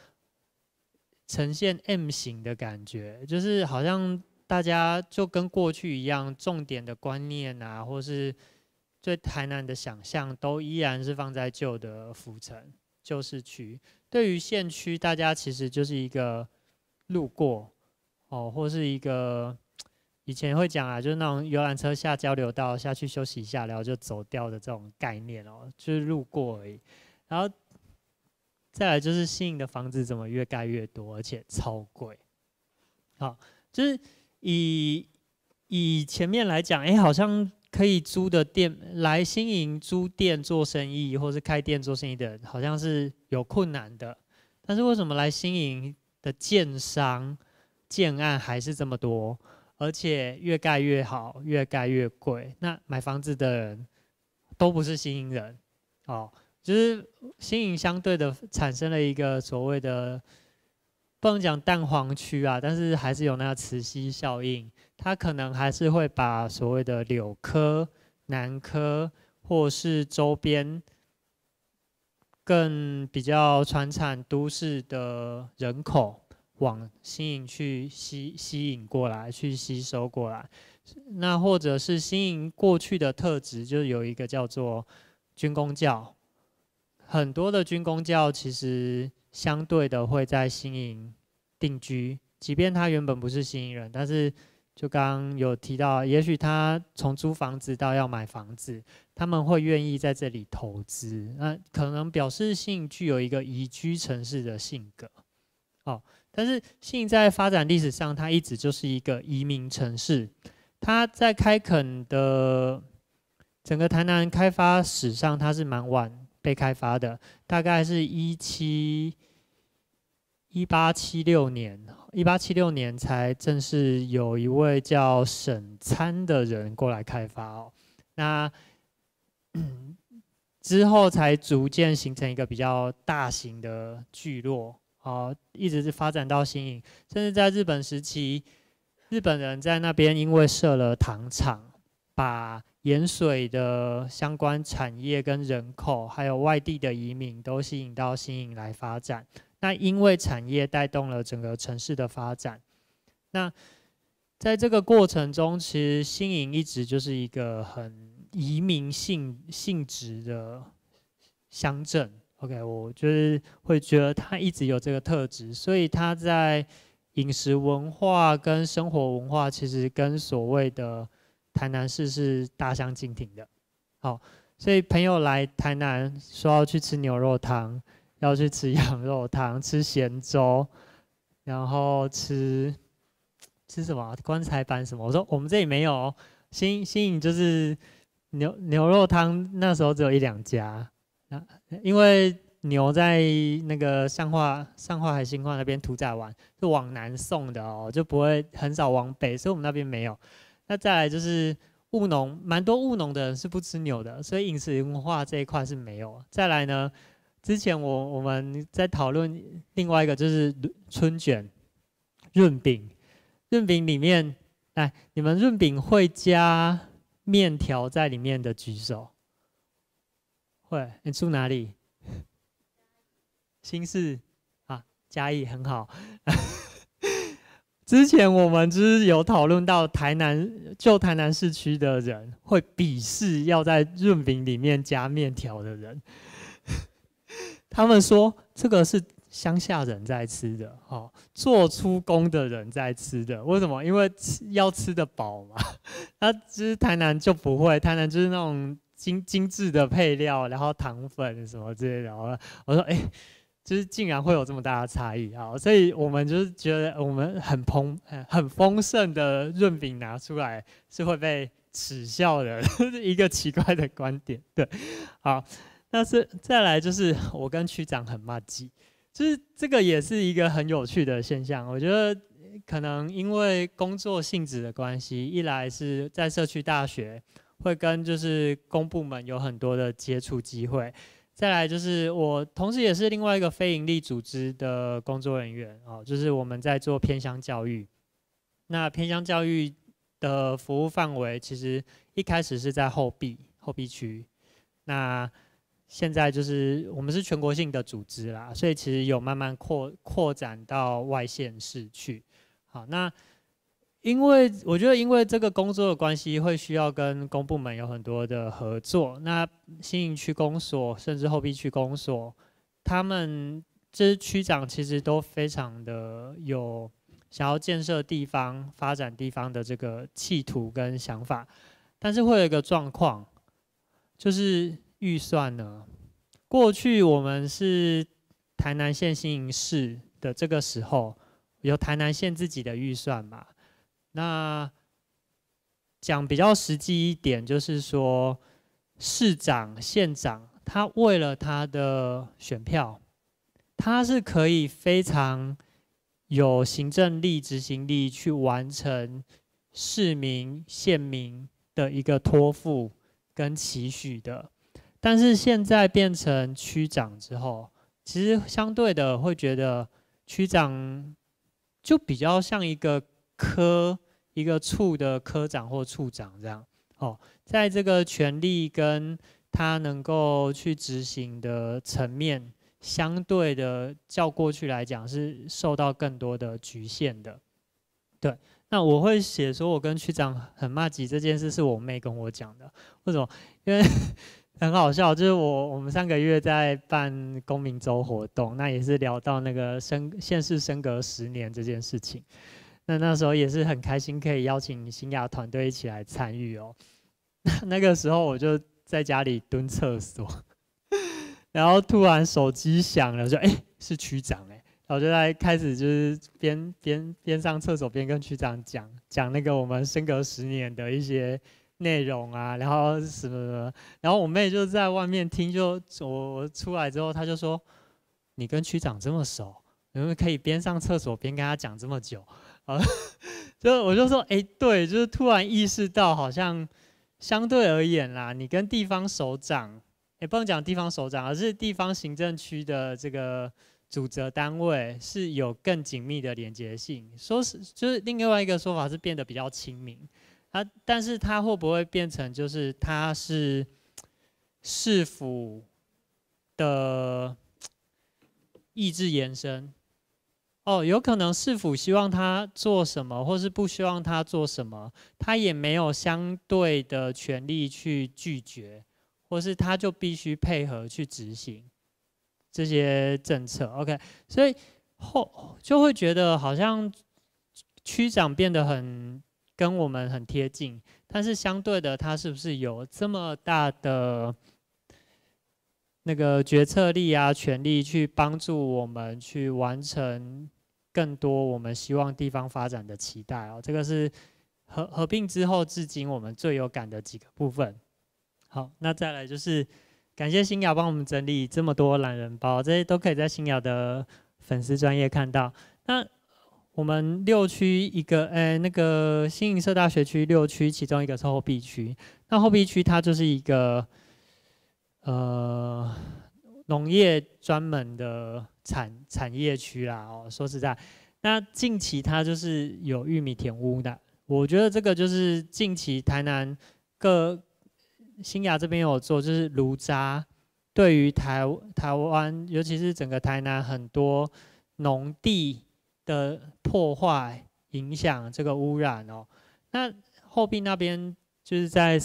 呈现 M 型的感觉，就是好像大家就跟过去一样，重点的观念啊，或是对台南的想象，都依然是放在旧的浮城。就是区，对于县区，大家其实就是一个路过哦，或是一个以前会讲啊，就是那种游览车下交流道下去休息一下，然后就走掉的这种概念哦，就是路过而已。然后再来就是新的房子怎么越盖越多，而且超贵。好，就是以以前面来讲，哎，好像。可以租的店来新营租店做生意，或是开店做生意的人，好像是有困难的。但是为什么来新营的建商建案还是这么多，而且越盖越好，越盖越贵？那买房子的人都不是新营人，哦，就是新营相对的产生了一个所谓的不能讲蛋黄区啊，但是还是有那个磁吸效应。他可能还是会把所谓的柳科、南科或是周边更比较传产都市的人口往新营去吸吸引过来，去吸收过来。那或者是新营过去的特质，就有一个叫做军工教，很多的军工教其实相对的会在新营定居，即便他原本不是新营人，但是。就刚刚有提到，也许他从租房子到要买房子，他们会愿意在这里投资，那可能表示性具有一个宜居城市的性格。哦，但是性在发展历史上，它一直就是一个移民城市，它在开垦的整个台南开发史上，它是蛮晚被开发的，大概是一七。一八七六年，一八七六年才正式有一位叫沈参的人过来开发哦。那 之后才逐渐形成一个比较大型的聚落，哦，一直是发展到新营，甚至在日本时期，日本人在那边因为设了糖厂，把盐水的相关产业跟人口，还有外地的移民都吸引到新营来发展。那因为产业带动了整个城市的发展，那在这个过程中，其实新营一直就是一个很移民性性质的乡镇。OK，我就是会觉得它一直有这个特质，所以它在饮食文化跟生活文化，其实跟所谓的台南市是大相径庭的。好，所以朋友来台南说要去吃牛肉汤。要去吃羊肉汤，吃咸粥，然后吃吃什么？棺材板什么？我说我们这里没有。新新颖就是牛牛肉汤，那时候只有一两家。那因为牛在那个上化、上化海新化那边屠宰完，是往南送的哦，就不会很少往北，所以我们那边没有。那再来就是务农，蛮多务农的人是不吃牛的，所以饮食文化这一块是没有。再来呢？之前我我们在讨论另外一个就是春卷、润饼、润饼里面哎，你们润饼会加面条在里面的举手。会，你住哪里？新市啊，嘉义很好。之前我们就是有讨论到台南，就台南市区的人会鄙视要在润饼里面加面条的人。他们说这个是乡下人在吃的，哦，做出工的人在吃的，为什么？因为吃要吃的饱嘛。那其实台南就不会，台南就是那种精精致的配料，然后糖粉什么之类的。我说，哎，就是竟然会有这么大的差异啊！所以我们就是觉得我们很丰 很丰盛的润饼拿出来是会被耻笑的，一个奇怪的观点。对，好。那是再来就是 我跟区长很骂鸡，就是这个也是一个很有趣的现象。我觉得可能因为工作性质的关系，一来是在社区大学会跟就是公部门有很多的接触机会，再来就是我同时也是另外一个非营利组织的工作人员哦，就是我们在做偏乡教育。那偏乡教育的服务范围其实一开始是在后壁后壁区，那。现在就是我们是全国性的组织啦，所以其实有慢慢扩扩展到外县市去。好，那因为我觉得因为这个工作的关系，会需要跟公部门有很多的合作。那新营区公所甚至后壁区公所，他们这些区长其实都非常的有想要建设地方、发展地方的这个企图跟想法，但是会有一个状况，就是。预算呢？过去我们是台南县新营市的这个时候，有台南县自己的预算嘛？那讲比较实际一点，就是说市长县长他为了他的选票，他是可以非常有行政力、执行力去完成市民、县民的一个托付跟期许的。但是现在变成区长之后，其实相对的会觉得区长就比较像一个科、一个处的科长或处长这样。哦，在这个权力跟他能够去执行的层面，相对的，较过去来讲是受到更多的局限的。对，那我会写说，我跟区长很骂级这件事，是我妹跟我讲的。为什么？因为。很好笑，就是我我们上个月在办公民周活动，那也是聊到那个生现世生隔十年这件事情，那那时候也是很开心可以邀请新亚团队一起来参与哦。那个时候我就在家里蹲厕所，然后突然手机响了，说哎是区长哎，后就在开始就是边边边上厕所边跟区长讲讲那个我们生隔十年的一些。内容啊，然后什么什么，然后我妹就在外面听，就我出来之后，她就说：“你跟区长这么熟，你们可以边上厕所边跟他讲这么久。”啊？”就我就说：“哎，对，就是突然意识到，好像相对而言啦，你跟地方首长，也不能讲地方首长，而是地方行政区的这个主责单位是有更紧密的连接性。说是就是另外一个说法是变得比较亲民。”他，但是他会不会变成就是他是市府的意志延伸？哦，有可能市府希望他做什么，或是不希望他做什么，他也没有相对的权利去拒绝，或是他就必须配合去执行这些政策。OK，所以后就会觉得好像区长变得很。跟我们很贴近，但是相对的，他是不是有这么大的那个决策力啊、权力去帮助我们去完成更多我们希望地方发展的期待哦？这个是合合并之后至今我们最有感的几个部分。好，那再来就是感谢新雅帮我们整理这么多懒人包，这些都可以在新雅的粉丝专业看到。那我们六区一个，呃，那个新营社大学区六区，其中一个是后壁区。那后壁区它就是一个，呃，农业专门的产产业区啦。哦，说实在，那近期它就是有玉米田污的。我觉得这个就是近期台南各新雅这边有做，就是炉渣对于台台湾，尤其是整个台南很多农地。的破坏影响这个污染哦，那后壁那边就是在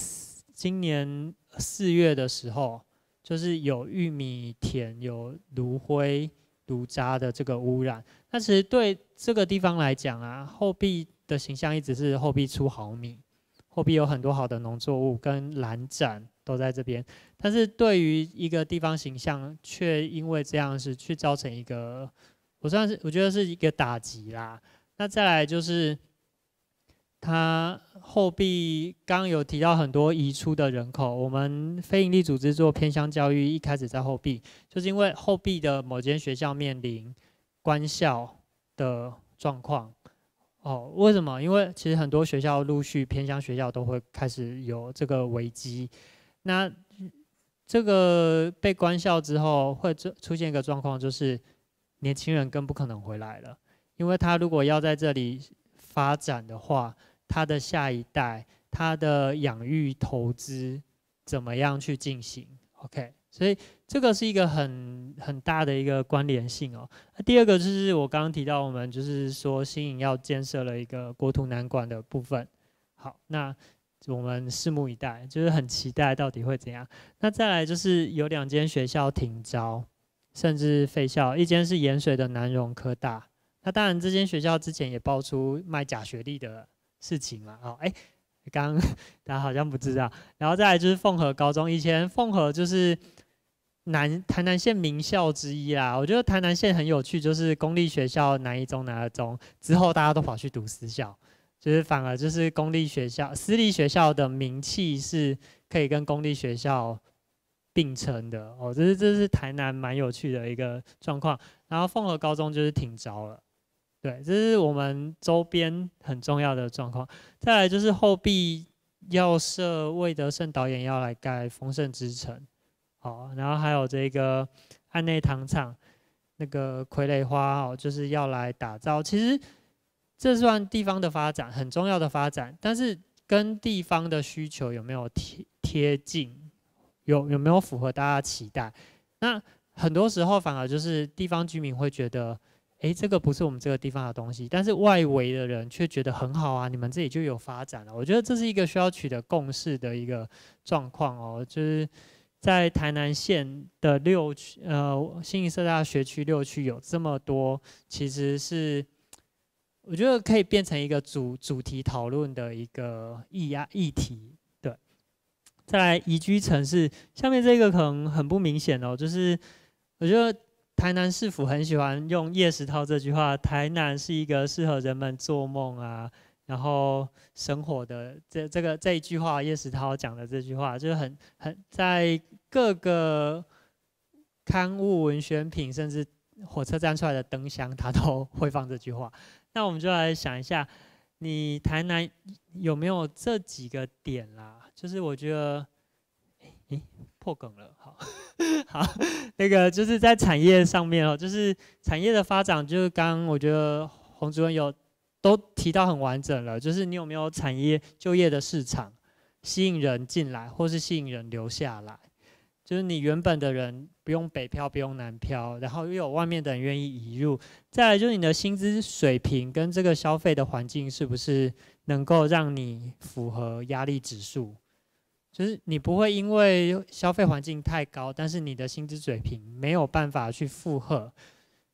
今年四月的时候，就是有玉米田有炉灰、炉渣的这个污染。那其实对这个地方来讲啊，后壁的形象一直是后壁出好米，后壁有很多好的农作物跟蓝展都在这边，但是对于一个地方形象却因为这样子去造成一个。我算是我觉得是一个打击啦。那再来就是，它后壁刚有提到很多移出的人口，我们非营利组织做偏向教育一开始在后壁，就是因为后壁的某间学校面临关校的状况。哦，为什么？因为其实很多学校陆续偏向学校都会开始有这个危机。那这个被关校之后，会出出现一个状况就是。年轻人更不可能回来了，因为他如果要在这里发展的话，他的下一代，他的养育投资怎么样去进行？OK，所以这个是一个很很大的一个关联性哦。第二个就是我刚刚提到，我们就是说新营要建设了一个国土南管的部分。好，那我们拭目以待，就是很期待到底会怎样。那再来就是有两间学校停招。甚至废校一间是盐水的南荣科大，那当然这间学校之前也爆出卖假学历的事情嘛。哦，哎，刚 大家好像不知道。然后再来就是凤和高中，以前凤和就是南台南县名校之一啦。我觉得台南县很有趣，就是公立学校南一中、南二中之后大家都跑去读私校，就是反而就是公立学校私立学校的名气是可以跟公立学校。并成的哦，这是这是台南蛮有趣的一个状况。然后凤和高中就是挺着了，对，这是我们周边很重要的状况。再来就是后壁要设魏德胜导演要来盖丰盛之城，好，然后还有这个安内糖厂那个傀儡花哦，就是要来打造。其实这算地方的发展很重要的发展，但是跟地方的需求有没有贴贴近？有有没有符合大家期待？那很多时候反而就是地方居民会觉得，哎，这个不是我们这个地方的东西，但是外围的人却觉得很好啊，你们这里就有发展了。我觉得这是一个需要取得共识的一个状况哦，就是在台南县的六区，呃，新营社大学区六区有这么多，其实是我觉得可以变成一个主主题讨论的一个议压议题。再来宜居城市，下面这个可能很不明显哦，就是我觉得台南市府很喜欢用叶石涛这句话，台南是一个适合人们做梦啊，然后生活。的这这个这一句话，叶石涛讲的这句话，就是很很在各个刊物、文宣品，甚至火车站出来的灯箱，他都会放这句话。那我们就来想一下，你台南有没有这几个点啦？就是我觉得，诶，破梗了，好 好，那个就是在产业上面哦，就是产业的发展，就是刚刚我觉得洪主任有都提到很完整了，就是你有没有产业就业的市场吸引人进来，或是吸引人留下来，就是你原本的人不用北漂不用南漂，然后又有外面的人愿意移入，再来就是你的薪资水平跟这个消费的环境是不是能够让你符合压力指数。就是你不会因为消费环境太高，但是你的薪资水平没有办法去负荷。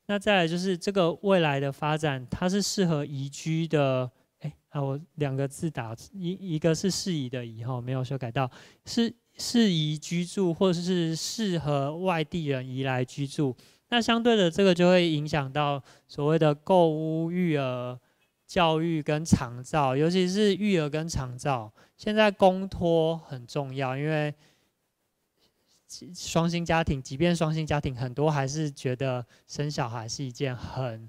那再来就是这个未来的发展，它是适合宜居的。哎，啊，我两个字打一，一个是适宜的宜哈，没有修改到，是适宜居住或者是适合外地人移来居住。那相对的，这个就会影响到所谓的购物欲儿。教育跟长照，尤其是育儿跟长照，现在公托很重要，因为双薪家庭，即便双薪家庭，很多还是觉得生小孩是一件很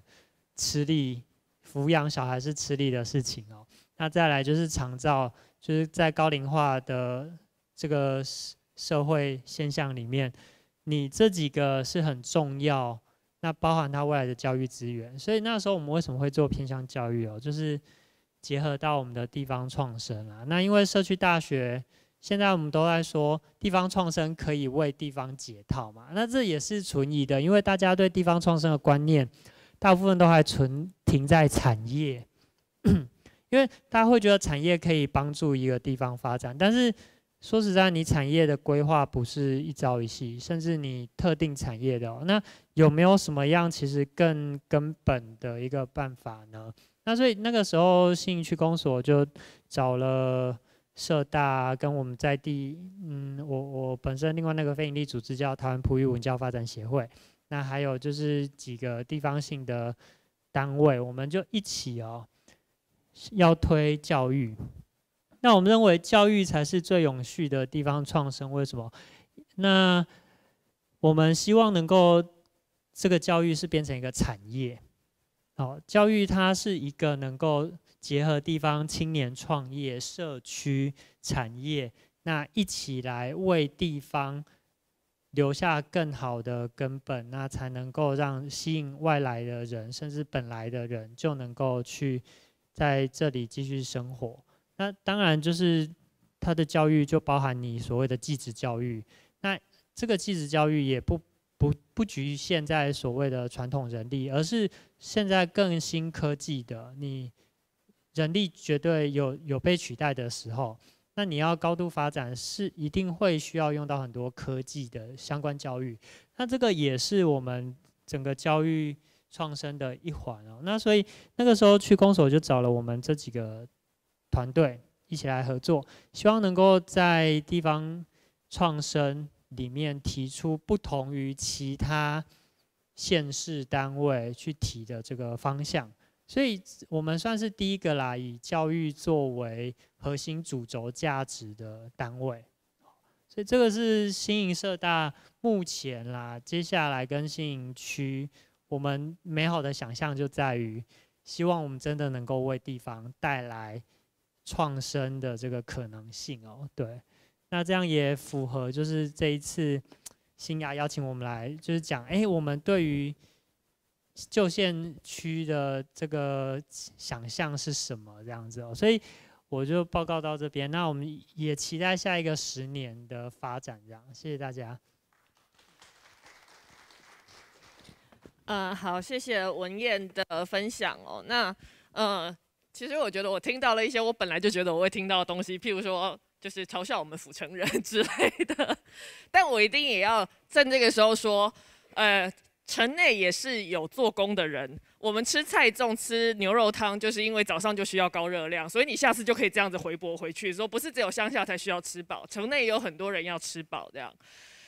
吃力，抚养小孩是吃力的事情哦。那再来就是长照，就是在高龄化的这个社会现象里面，你这几个是很重要。那包含他未来的教育资源，所以那时候我们为什么会做偏向教育哦？就是结合到我们的地方创生啊。那因为社区大学现在我们都在说地方创生可以为地方解套嘛，那这也是存疑的，因为大家对地方创生的观念大部分都还存停在产业，因为大家会觉得产业可以帮助一个地方发展，但是。说实在，你产业的规划不是一朝一夕，甚至你特定产业的，那有没有什么样其实更根本的一个办法呢？那所以那个时候新营区公所就找了社大跟我们在地，嗯，我我本身另外那个非营利组织叫台湾普语文教发展协会，那还有就是几个地方性的单位，我们就一起哦，要推教育。那我们认为教育才是最永续的地方创生，为什么？那我们希望能够这个教育是变成一个产业，好，教育它是一个能够结合地方青年创业、社区产业，那一起来为地方留下更好的根本，那才能够让吸引外来的人，甚至本来的人就能够去在这里继续生活。那当然就是他的教育就包含你所谓的继职教育，那这个继职教育也不不不局限在所谓的传统人力，而是现在更新科技的，你人力绝对有有被取代的时候，那你要高度发展是一定会需要用到很多科技的相关教育，那这个也是我们整个教育创生的一环哦。那所以那个时候去攻手就找了我们这几个。团队一起来合作，希望能够在地方创生里面提出不同于其他县市单位去提的这个方向，所以我们算是第一个啦，以教育作为核心主轴价值的单位，所以这个是新营社大目前啦，接下来跟新营区我们美好的想象就在于，希望我们真的能够为地方带来。创生的这个可能性哦，对，那这样也符合，就是这一次新亚邀请我们来，就是讲，哎，我们对于旧县区的这个想象是什么这样子哦，所以我就报告到这边。那我们也期待下一个十年的发展这样，谢谢大家。嗯，好，谢谢文燕的分享哦，那嗯。其实我觉得我听到了一些我本来就觉得我会听到的东西，譬如说就是嘲笑我们府城人 之类的，但我一定也要在那个时候说，呃，城内也是有做工的人，我们吃菜粽、吃牛肉汤，就是因为早上就需要高热量，所以你下次就可以这样子回驳回去，说不是只有乡下才需要吃饱，城内也有很多人要吃饱这样。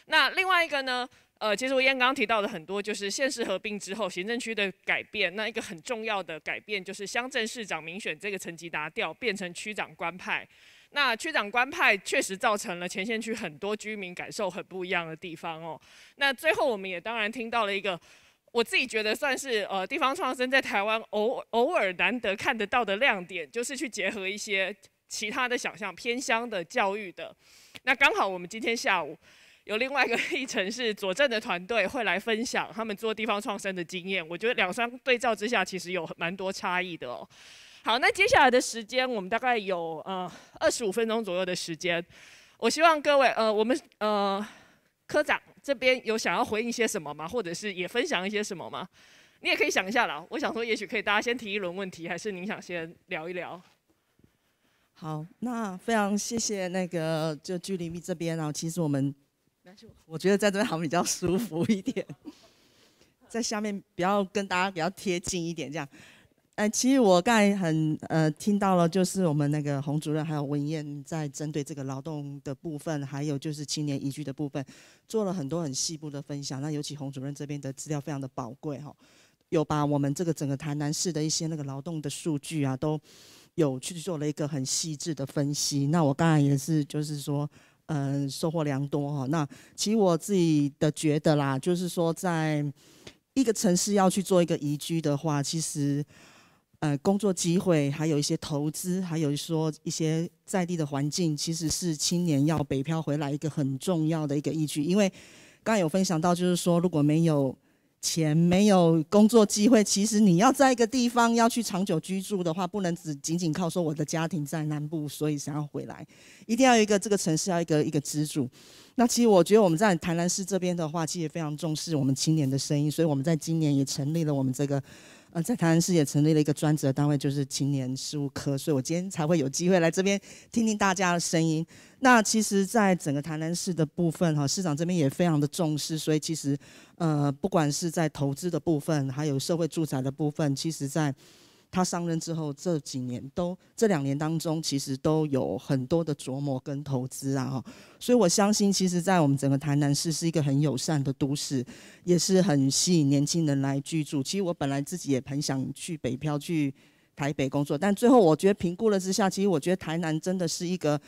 那另外一个呢？呃，其实我刚刚提到的很多，就是县市合并之后行政区的改变。那一个很重要的改变，就是乡镇市长民选这个层级拿掉，变成区长官派。那区长官派确实造成了前线区很多居民感受很不一样的地方哦。那最后我们也当然听到了一个，我自己觉得算是呃地方创生在台湾偶偶尔难得看得到的亮点，就是去结合一些其他的，想象偏乡的教育的。那刚好我们今天下午。有另外一个历程是佐证的团队会来分享他们做地方创生的经验，我觉得两双对照之下，其实有蛮多差异的哦。好，那接下来的时间我们大概有呃二十五分钟左右的时间，我希望各位呃我们呃科长这边有想要回应些什么吗？或者是也分享一些什么吗？你也可以想一下啦。我想说，也许可以大家先提一轮问题，还是您想先聊一聊？好，那非常谢谢那个就距离蜜这边，然其实我们。我觉得在这边好像比较舒服一点，在下面比较跟大家比较贴近一点这样。哎，其实我刚才很呃听到了，就是我们那个洪主任还有文燕在针对这个劳动的部分，还有就是青年宜居的部分，做了很多很细部的分享。那尤其洪主任这边的资料非常的宝贵哈，有把我们这个整个台南市的一些那个劳动的数据啊，都有去做了一个很细致的分析。那我刚才也是就是说。嗯，收获良多哈。那其实我自己的觉得啦，就是说，在一个城市要去做一个宜居的话，其实呃，工作机会，还有一些投资，还有说一些在地的环境，其实是青年要北漂回来一个很重要的一个依据。因为刚才有分享到，就是说，如果没有。钱没有工作机会，其实你要在一个地方要去长久居住的话，不能只仅仅靠说我的家庭在南部，所以想要回来，一定要有一个这个城市要一个一个支柱。那其实我觉得我们在台南市这边的话，其实也非常重视我们青年的声音，所以我们在今年也成立了我们这个。呃，在台南市也成立了一个专职的单位，就是青年事务科，所以，我今天才会有机会来这边听听大家的声音。那其实，在整个台南市的部分，哈，市长这边也非常的重视，所以，其实，呃，不管是在投资的部分，还有社会住宅的部分，其实在。他上任之后这几年都这两年当中，其实都有很多的琢磨跟投资啊哈，所以我相信，其实，在我们整个台南市是一个很友善的都市，也是很吸引年轻人来居住。其实我本来自己也很想去北漂去台北工作，但最后我觉得评估了之下，其实我觉得台南真的是一个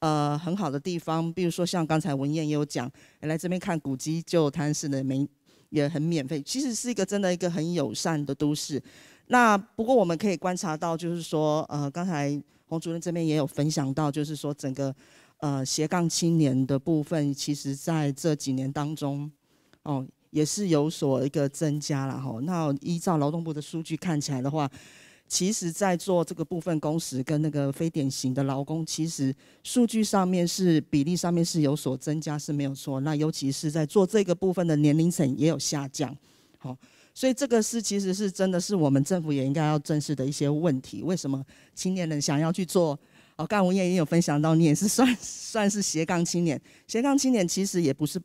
呃很好的地方。比如说像刚才文燕也有讲，来这边看古迹、台摊市的免也很免费，其实是一个真的一个很友善的都市。那不过我们可以观察到，就是说，呃，刚才洪主任这边也有分享到，就是说，整个，呃，斜杠青年的部分，其实在这几年当中，哦，也是有所一个增加了哈。那依照劳动部的数据看起来的话，其实在做这个部分工时跟那个非典型的劳工，其实数据上面是比例上面是有所增加，是没有错。那尤其是在做这个部分的年龄层也有下降，好。所以这个是其实是真的是我们政府也应该要正视的一些问题。为什么青年人想要去做？哦，干文燕也有分享到，你也是 算算是斜杠青年。斜杠青年其实也不是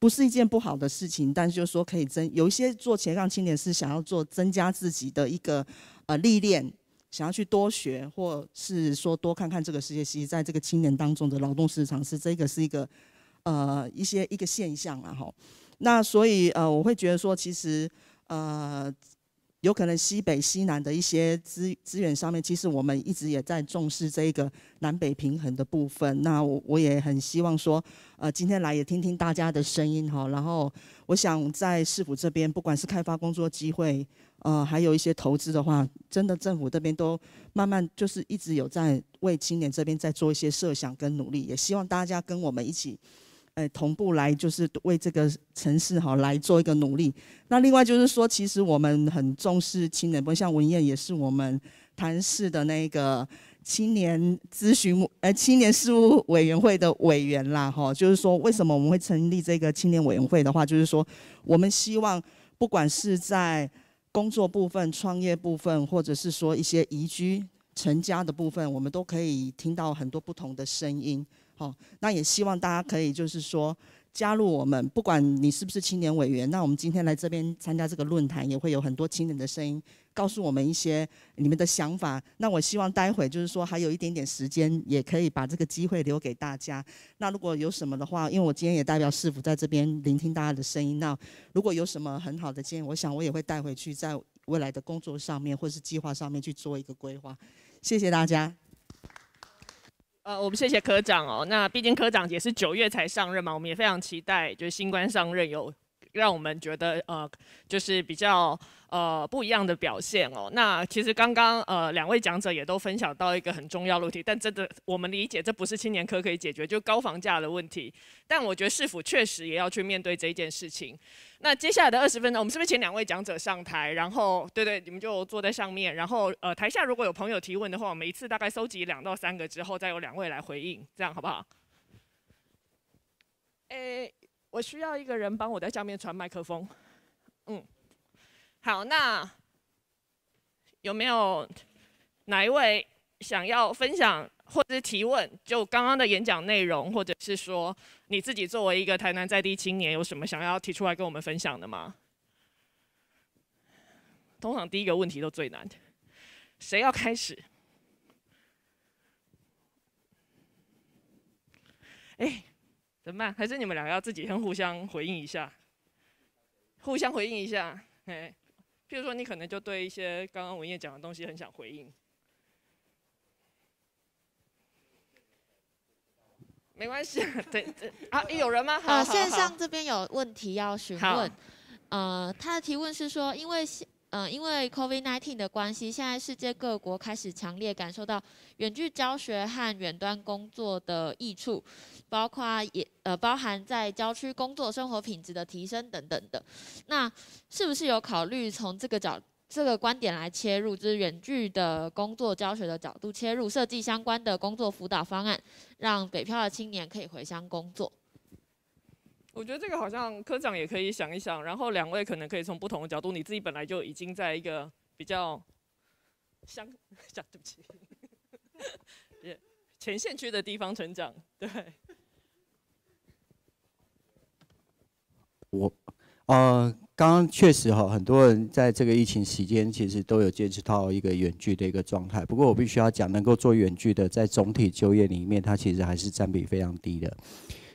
不是一件不好的事情，但是就是说可以增有一些做斜杠青年是想要做增加自己的一个呃历练，想要去多学，或是说多看看这个世界。其实在这个青年当中的劳动市场是这个是一个呃一些一个现象啊哈。那所以呃我会觉得说其实。呃，有可能西北、西南的一些资资源上面，其实我们一直也在重视这个南北平衡的部分。那我我也很希望说，呃，今天来也听听大家的声音哈。然后，我想在市府这边，不管是开发工作机会，呃，还有一些投资的话，真的政府这边都慢慢就是一直有在为青年这边在做一些设想跟努力，也希望大家跟我们一起。哎，同步来就是为这个城市哈来做一个努力。那另外就是说，其实我们很重视青年，不像文燕也是我们谈事的那个青年咨询呃青年事务委员会的委员啦哈。就是说，为什么我们会成立这个青年委员会的话，就是说我们希望不管是在工作部分、创业部分，或者是说一些移居成家的部分，我们都可以听到很多不同的声音。哦，那也希望大家可以就是说加入我们，不管你是不是青年委员，那我们今天来这边参加这个论坛，也会有很多青年的声音告诉我们一些你们的想法。那我希望待会就是说还有一点点时间，也可以把这个机会留给大家。那如果有什么的话，因为我今天也代表市府在这边聆听大家的声音，那如果有什么很好的建议，我想我也会带回去在未来的工作上面或是计划上面去做一个规划。谢谢大家。呃，我们谢谢科长哦。那毕竟科长也是九月才上任嘛，我们也非常期待，就是新官上任有让我们觉得呃，就是比较。呃，不一样的表现哦。那其实刚刚呃，两位讲者也都分享到一个很重要的问题，但真的我们理解这不是青年科可以解决，就高房价的问题。但我觉得市府确实也要去面对这件事情。那接下来的二十分钟，我们是不是请两位讲者上台，然后对对，你们就坐在上面。然后呃，台下如果有朋友提问的话，我们一次大概收集两到三个之后，再由两位来回应，这样好不好？诶，我需要一个人帮我在下面传麦克风。好，那有没有哪一位想要分享或者是提问？就刚刚的演讲内容，或者是说你自己作为一个台南在地青年，有什么想要提出来跟我们分享的吗？通常第一个问题都最难，谁要开始？哎，怎么办？还是你们两个要自己先互相回应一下？互相回应一下，哎。譬如说，你可能就对一些刚刚文烨讲的东西很想回应，没关系。对对啊，有人吗？啊，线上这边有问题要询问。好，呃，他的提问是说，因为。嗯，因为 COVID-19 的关系，现在世界各国开始强烈感受到远距教学和远端工作的益处，包括也呃包含在郊区工作生活品质的提升等等的。那是不是有考虑从这个角这个观点来切入，就是远距的工作教学的角度切入，设计相关的工作辅导方案，让北漂的青年可以回乡工作？我觉得这个好像科长也可以想一想，然后两位可能可以从不同的角度。你自己本来就已经在一个比较乡 讲对不起，也前线区的地方成长，对。我呃，刚刚确实哈，很多人在这个疫情期间其实都有接触到一个远距的一个状态。不过我必须要讲，能够做远距的，在总体就业里面，它其实还是占比非常低的。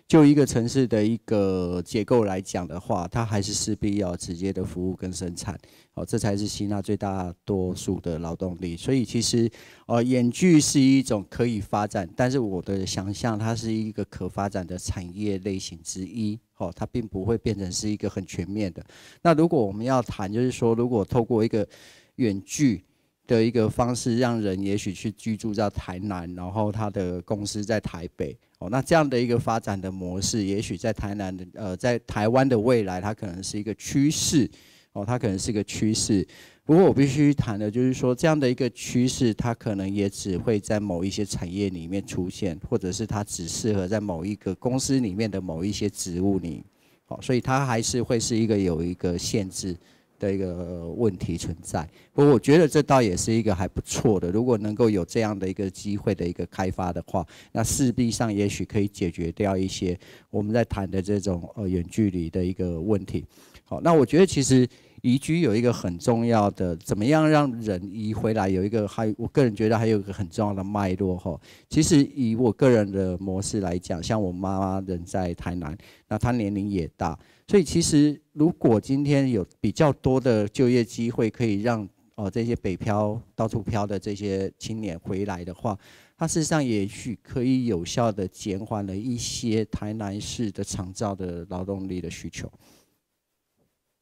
就一个城市的一个结构来讲的话，它还是势必要直接的服务跟生产，哦，这才是吸纳最大多数的劳动力。所以其实，呃，远距是一种可以发展，但是我的想象，它是一个可发展的产业类型之一，哦，它并不会变成是一个很全面的。那如果我们要谈，就是说，如果透过一个远距。的一个方式，让人也许去居住在台南，然后他的公司在台北。哦，那这样的一个发展的模式，也许在台南的呃，在台湾的未来，它可能是一个趋势。哦，它可能是一个趋势。不过我必须谈的就是说，这样的一个趋势，它可能也只会在某一些产业里面出现，或者是它只适合在某一个公司里面的某一些职务里。哦，所以它还是会是一个有一个限制。的一个问题存在，我我觉得这倒也是一个还不错的，如果能够有这样的一个机会的一个开发的话，那势必上也许可以解决掉一些我们在谈的这种呃远距离的一个问题。好，那我觉得其实。移居有一个很重要的，怎么样让人移回来？有一个还，我个人觉得还有一个很重要的脉络哈。其实以我个人的模式来讲，像我妈妈人在台南，那她年龄也大，所以其实如果今天有比较多的就业机会可以让哦这些北漂到处漂的这些青年回来的话，它事实上也许可以有效的减缓了一些台南市的长造的劳动力的需求。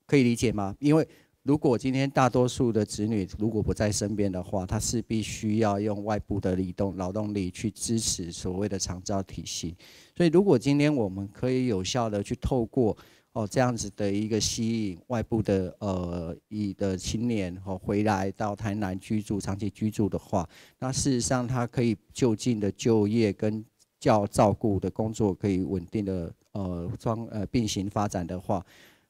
可以理解吗？因为如果今天大多数的子女如果不在身边的话，他是必须要用外部的移动劳动力去支持所谓的长照体系。所以，如果今天我们可以有效的去透过哦这样子的一个吸引外部的呃以的青年和回来到台南居住长期居住的话，那事实上他可以就近的就业跟叫照顾的工作可以稳定的呃装呃并行发展的话。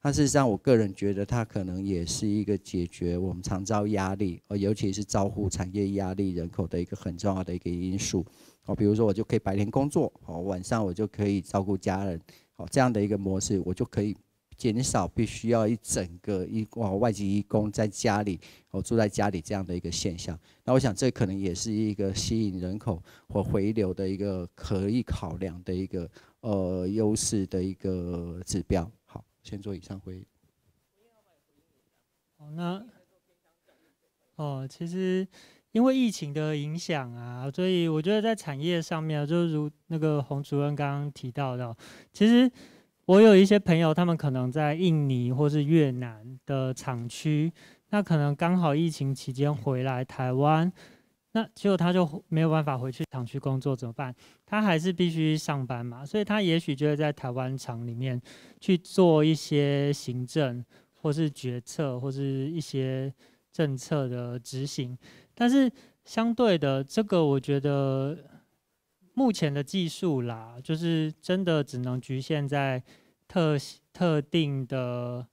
那事实上，我个人觉得，它可能也是一个解决我们常遭压力，呃，尤其是照顾产业压力人口的一个很重要的一个因素。哦，比如说我就可以白天工作，哦，晚上我就可以照顾家人，哦，这样的一个模式，我就可以减少必须要一整个一哦外籍义工在家里，哦，住在家里这样的一个现象。那我想，这可能也是一个吸引人口或回流的一个可以考量的一个呃优势的一个指标。先做以上会议。那哦，其实因为疫情的影响啊，所以我觉得在产业上面，就如那个洪主任刚刚提到的，其实我有一些朋友，他们可能在印尼或是越南的厂区，那可能刚好疫情期间回来台湾。那结果他就没有办法回去厂区工作怎么办？他还是必须上班嘛，所以他也许就会在台湾厂里面去做一些行政，或是决策，或是一些政策的执行。但是相对的，这个我觉得目前的技术啦，就是真的只能局限在特特定的，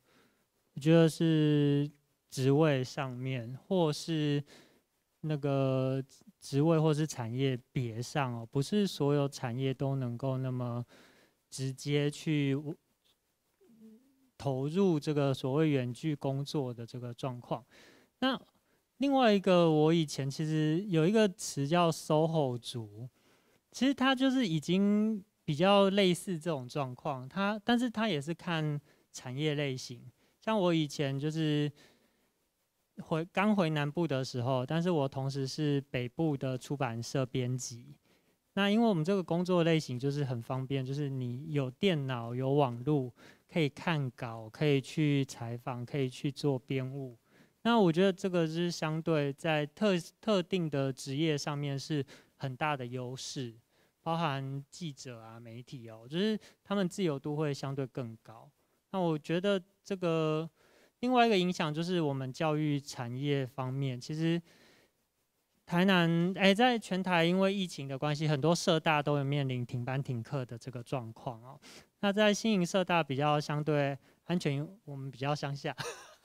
我觉得是职位上面，或是。那个职位或是产业别上哦，不是所有产业都能够那么直接去投入这个所谓远距工作的这个状况。那另外一个，我以前其实有一个词叫 SOHO 族，其实它就是已经比较类似这种状况。它，但是它也是看产业类型，像我以前就是。回刚回南部的时候，但是我同时是北部的出版社编辑。那因为我们这个工作类型就是很方便，就是你有电脑、有网络，可以看稿，可以去采访，可以去做编务。那我觉得这个是相对在特特定的职业上面是很大的优势，包含记者啊、媒体哦，就是他们自由度会相对更高。那我觉得这个。另外一个影响就是我们教育产业方面，其实台南哎，在全台因为疫情的关系，很多社大都有面临停班停课的这个状况哦。那在新营社大比较相对安全，我们比较乡下，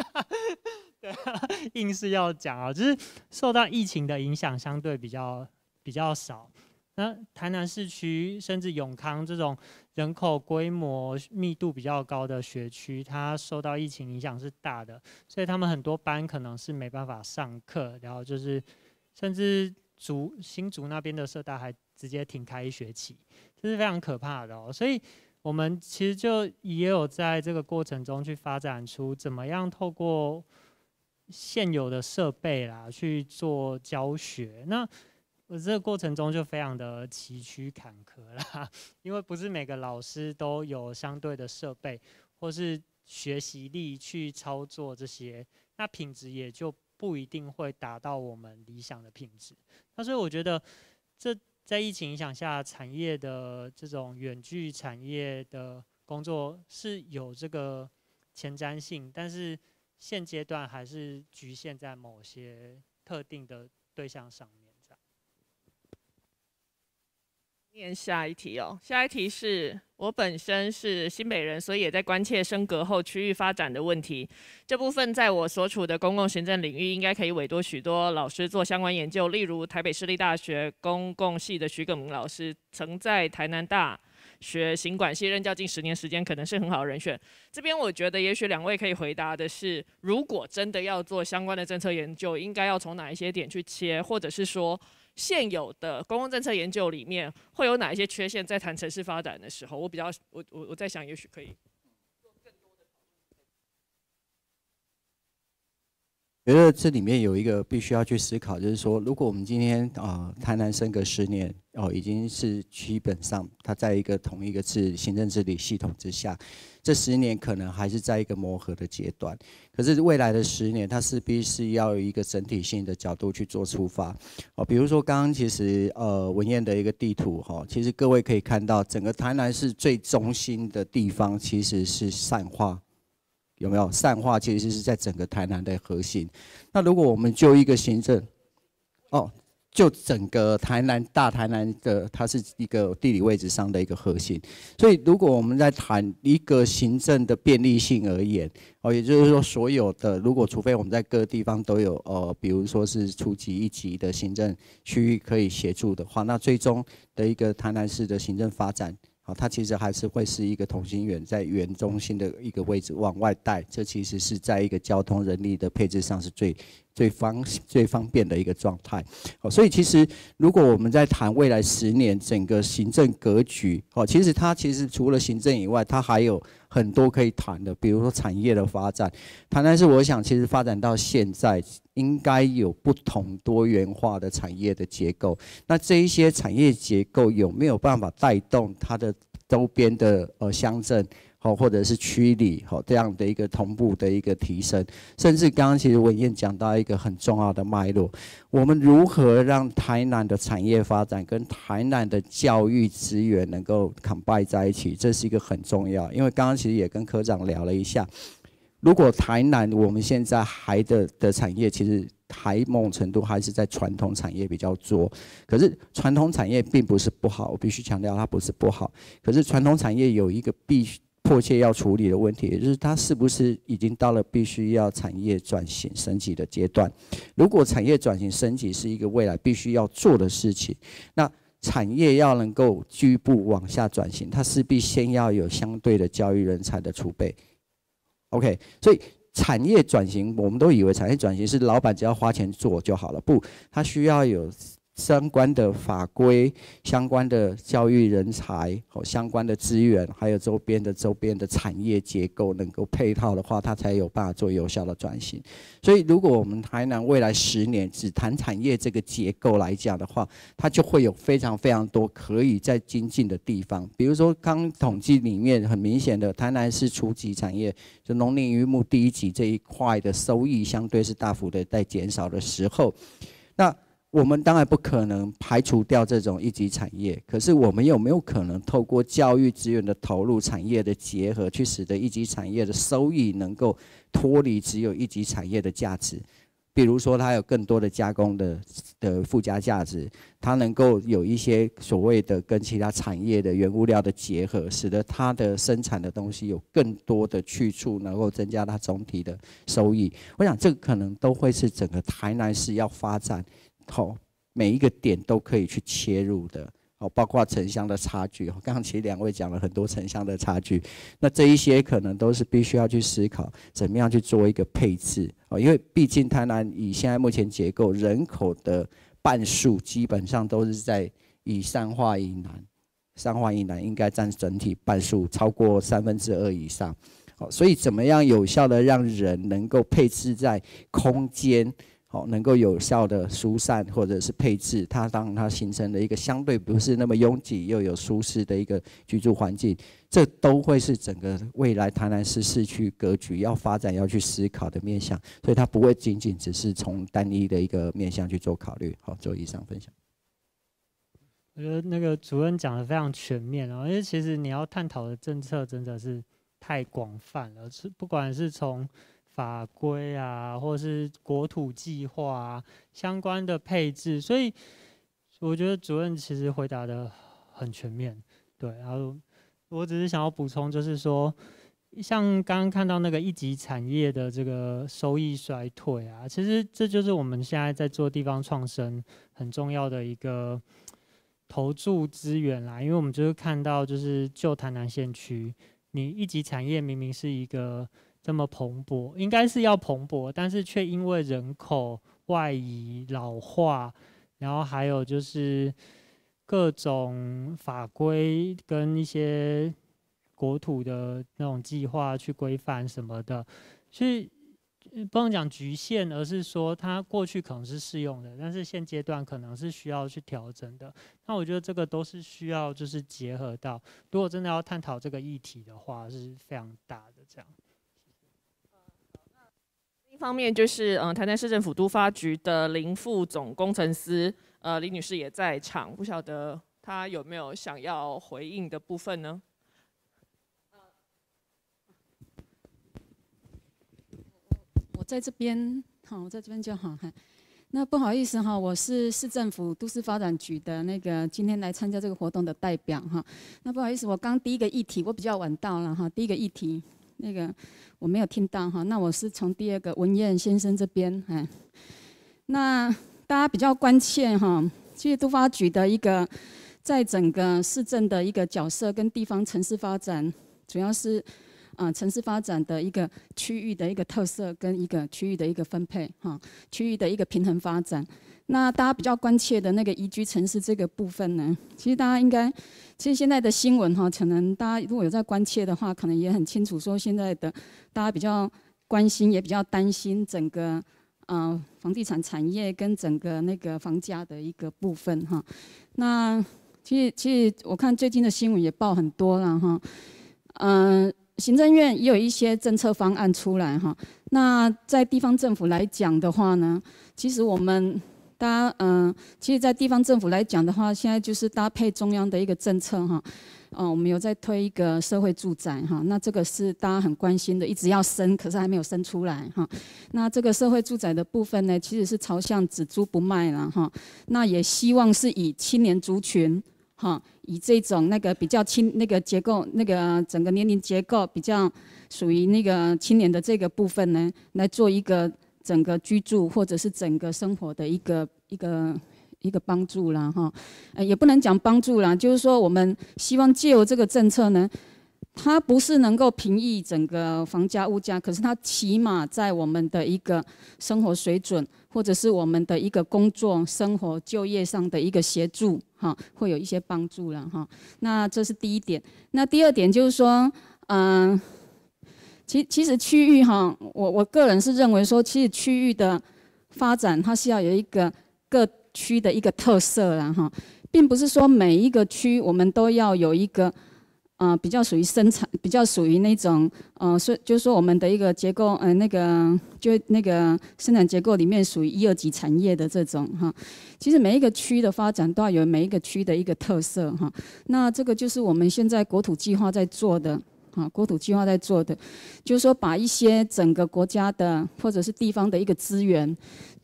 硬是要讲啊，就是受到疫情的影响相对比较比较少。那台南市区甚至永康这种。人口规模密度比较高的学区，它受到疫情影响是大的，所以他们很多班可能是没办法上课，然后就是，甚至竹新竹那边的社大还直接停开一学期，这是非常可怕的哦。所以我们其实就也有在这个过程中去发展出怎么样透过现有的设备啦去做教学。那我这个过程中就非常的崎岖坎坷啦，因为不是每个老师都有相对的设备或是学习力去操作这些，那品质也就不一定会达到我们理想的品质。那所以我觉得，这在疫情影响下，产业的这种远距产业的工作是有这个前瞻性，但是现阶段还是局限在某些特定的对象上面。念下一题哦，下一题是我本身是新北人，所以也在关切升格后区域发展的问题。这部分在我所处的公共行政领域，应该可以委托许多老师做相关研究，例如台北市立大学公共系的徐耿明老师，曾在台南大学行管系任教近十年时间，可能是很好的人选。这边我觉得，也许两位可以回答的是，如果真的要做相关的政策研究，应该要从哪一些点去切，或者是说？现有的公共政策研究里面会有哪一些缺陷？在谈城市发展的时候，我比较我我我在想，也许可以。觉得这里面有一个必须要去思考，就是说，如果我们今天啊，台南生隔十年哦，已经是基本上它在一个同一个治行政治理系统之下，这十年可能还是在一个磨合的阶段。可是未来的十年，它势必是要有一个整体性的角度去做出发哦。比如说，刚刚其实呃，文彦的一个地图哈，其实各位可以看到，整个台南市最中心的地方，其实是散化。有没有善化其实是在整个台南的核心？那如果我们就一个行政，哦，就整个台南大台南的，它是一个地理位置上的一个核心。所以如果我们在谈一个行政的便利性而言，哦，也就是说所有的，如果除非我们在各地方都有，呃，比如说是初级一级的行政区域可以协助的话，那最终的一个台南市的行政发展。啊，它其实还是会是一个同心圆，在圆中心的一个位置往外带，这其实是在一个交通人力的配置上是最最方最方便的一个状态。哦，所以其实如果我们在谈未来十年整个行政格局，哦，其实它其实除了行政以外，它还有。很多可以谈的，比如说产业的发展，谈但是我想，其实发展到现在，应该有不同多元化的产业的结构。那这一些产业结构有没有办法带动它的周边的呃乡镇？或者是区里，哦这样的一个同步的一个提升，甚至刚刚其实文燕讲到一个很重要的脉络，我们如何让台南的产业发展跟台南的教育资源能够 combine 在一起，这是一个很重要。因为刚刚其实也跟科长聊了一下，如果台南我们现在还的的产业，其实海梦程度还是在传统产业比较多。可是传统产业并不是不好，我必须强调它不是不好。可是传统产业有一个必须。迫切要处理的问题，也就是它是不是已经到了必须要产业转型升级的阶段？如果产业转型升级是一个未来必须要做的事情，那产业要能够局步往下转型，它势必先要有相对的教育人才的储备。OK，所以产业转型，我们都以为产业转型是老板只要花钱做就好了，不，它需要有。相关的法规、相关的教育人才和相关的资源，还有周边的周边的产业结构能够配套的话，它才有办法做有效的转型。所以，如果我们台南未来十年只谈产业这个结构来讲的话，它就会有非常非常多可以在精进的地方。比如说，刚统计里面很明显的，台南市初级产业就农林渔牧第一级这一块的收益，相对是大幅的在减少的时候，那。我们当然不可能排除掉这种一级产业，可是我们有没有可能透过教育资源的投入、产业的结合，去使得一级产业的收益能够脱离只有一级产业的价值？比如说，它有更多的加工的的附加价值，它能够有一些所谓的跟其他产业的原物料的结合，使得它的生产的东西有更多的去处，能够增加它总体的收益。我想，这个可能都会是整个台南市要发展。好，每一个点都可以去切入的，好，包括城乡的差距。刚刚其实两位讲了很多城乡的差距，那这一些可能都是必须要去思考，怎么样去做一个配置哦，因为毕竟台南以现在目前结构，人口的半数基本上都是在以上化以南，三化以南应该占整体半数超过三分之二以上，哦，所以怎么样有效的让人能够配置在空间？能够有效的疏散或者是配置，它当然它形成了一个相对不是那么拥挤又有舒适的一个居住环境，这都会是整个未来台南市市区格局要发展要去思考的面向，所以它不会仅仅只是从单一的一个面向去做考虑。好，做以上分享。我觉得那个主任讲的非常全面哦，因为其实你要探讨的政策真的是太广泛了，是不管是从。法规啊，或者是国土计划啊相关的配置，所以我觉得主任其实回答的很全面。对，然后我只是想要补充，就是说，像刚刚看到那个一级产业的这个收益衰退啊，其实这就是我们现在在做地方创生很重要的一个投注资源啦。因为我们就是看到，就是旧台南县区，你一级产业明明是一个。这么蓬勃，应该是要蓬勃，但是却因为人口外移、老化，然后还有就是各种法规跟一些国土的那种计划去规范什么的，所以不能讲局限，而是说它过去可能是适用的，但是现阶段可能是需要去调整的。那我觉得这个都是需要就是结合到，如果真的要探讨这个议题的话，是非常大的这样。方面就是，嗯，台南市政府都发局的林副总工程师，呃，李女士也在场，不晓得她有没有想要回应的部分呢？我我在这边，好，我在这边就好。那不好意思哈，我是市政府都市发展局的那个今天来参加这个活动的代表哈。那不好意思，我刚第一个议题我比较晚到了哈，第一个议题。那个我没有听到哈，那我是从第二个文彦先生这边哎，那大家比较关切哈，其实都发局的一个在整个市政的一个角色跟地方城市发展，主要是。啊，城市发展的一个区域的一个特色跟一个区域的一个分配哈，区域的一个平衡发展。那大家比较关切的那个宜居城市这个部分呢，其实大家应该，其实现在的新闻哈，可能大家如果有在关切的话，可能也很清楚，说现在的大家比较关心也比较担心整个啊房地产产业跟整个那个房价的一个部分哈。那其实其实我看最近的新闻也报很多了哈，嗯。行政院也有一些政策方案出来哈，那在地方政府来讲的话呢，其实我们大家嗯，其实，在地方政府来讲的话，现在就是搭配中央的一个政策哈，哦，我们有在推一个社会住宅哈，那这个是大家很关心的，一直要生，可是还没有生出来哈。那这个社会住宅的部分呢，其实是朝向只租不卖了哈，那也希望是以青年族群。哈，以这种那个比较轻那个结构，那个整个年龄结构比较属于那个青年的这个部分呢，来做一个整个居住或者是整个生活的一个一个一个帮助啦哈，呃，也不能讲帮助啦，就是说我们希望借由这个政策呢。它不是能够平抑整个房价物价，可是它起码在我们的一个生活水准，或者是我们的一个工作、生活、就业上的一个协助，哈，会有一些帮助了，哈。那这是第一点。那第二点就是说，嗯，其其实区域哈，我我个人是认为说，其实区域的发展它是要有一个各区的一个特色了，哈，并不是说每一个区我们都要有一个。啊，比较属于生产，比较属于那种，嗯，是，就是说我们的一个结构，嗯，那个就那个生产结构里面属于一二级产业的这种哈。其实每一个区的发展都要有每一个区的一个特色哈。那这个就是我们现在国土计划在做的，啊，国土计划在做的，就是说把一些整个国家的或者是地方的一个资源。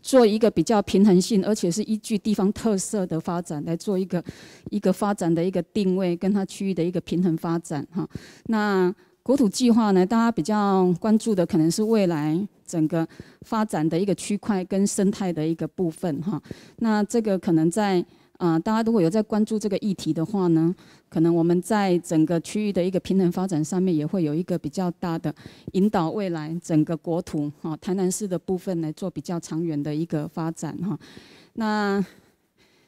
做一个比较平衡性，而且是依据地方特色的发展来做一个一个发展的一个定位，跟它区域的一个平衡发展哈。那国土计划呢，大家比较关注的可能是未来整个发展的一个区块跟生态的一个部分哈。那这个可能在。啊，大家如果有在关注这个议题的话呢，可能我们在整个区域的一个平衡发展上面也会有一个比较大的引导，未来整个国土哈台南市的部分来做比较长远的一个发展哈。那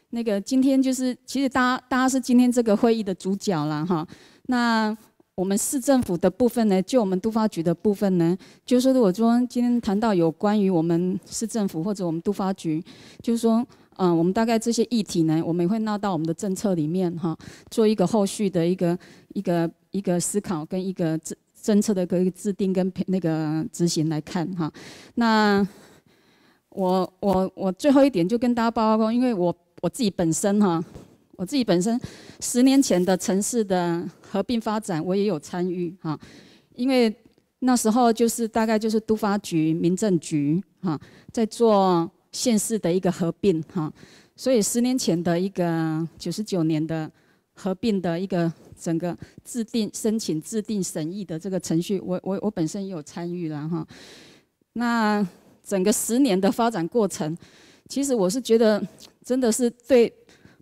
那个今天就是，其实大家大家是今天这个会议的主角啦。哈。那我们市政府的部分呢，就我们都发局的部分呢，就是说，如果说今天谈到有关于我们市政府或者我们都发局，就是说，嗯，我们大概这些议题呢，我们也会纳到我们的政策里面哈，做一个后续的一个、一个、一个思考跟一个政政策的一个制定跟那个执行来看哈。那我、我、我最后一点就跟大家报告，因为我我自己本身哈。我自己本身，十年前的城市的合并发展，我也有参与哈。因为那时候就是大概就是都发局、民政局哈，在做县市的一个合并哈。所以十年前的一个九十九年的合并的一个整个制定、申请、制定、审议的这个程序，我我我本身也有参与了哈。那整个十年的发展过程，其实我是觉得真的是对。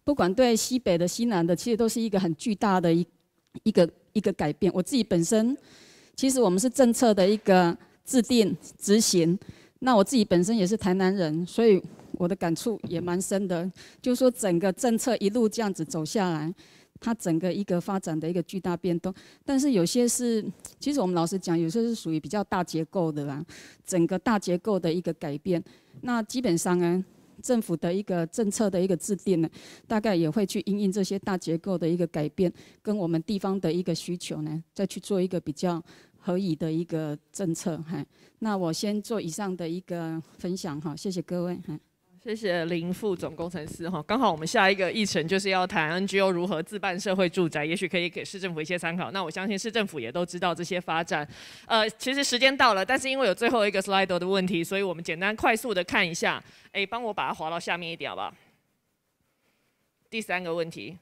不管对西北的、西南的，其实都是一个很巨大的一、一个一个改变。我自己本身，其实我们是政策的一个制定、执行。那我自己本身也是台南人，所以我的感触也蛮深的。就是说整个政策一路这样子走下来，它整个一个发展的一个巨大变动。但是有些是，其实我们老实讲，有些是属于比较大结构的啦，整个大结构的一个改变。那基本上呢，政府的一个政策的一个制定呢，大概也会去因应这些大结构的一个改变，跟我们地方的一个需求呢，再去做一个比较合宜的一个政策。哈，那我先做以上的一个分享哈，谢谢各位。哈。谢谢林副总工程师哈，刚好我们下一个议程就是要谈 NGO 如何自办社会住宅，也许可以给市政府一些参考。那我相信市政府也都知道这些发展。呃，其实时间到了，但是因为有最后一个 slide 的问题，所以我们简单快速的看一下。哎，帮我把它滑到下面一点，好不好？第三个问题。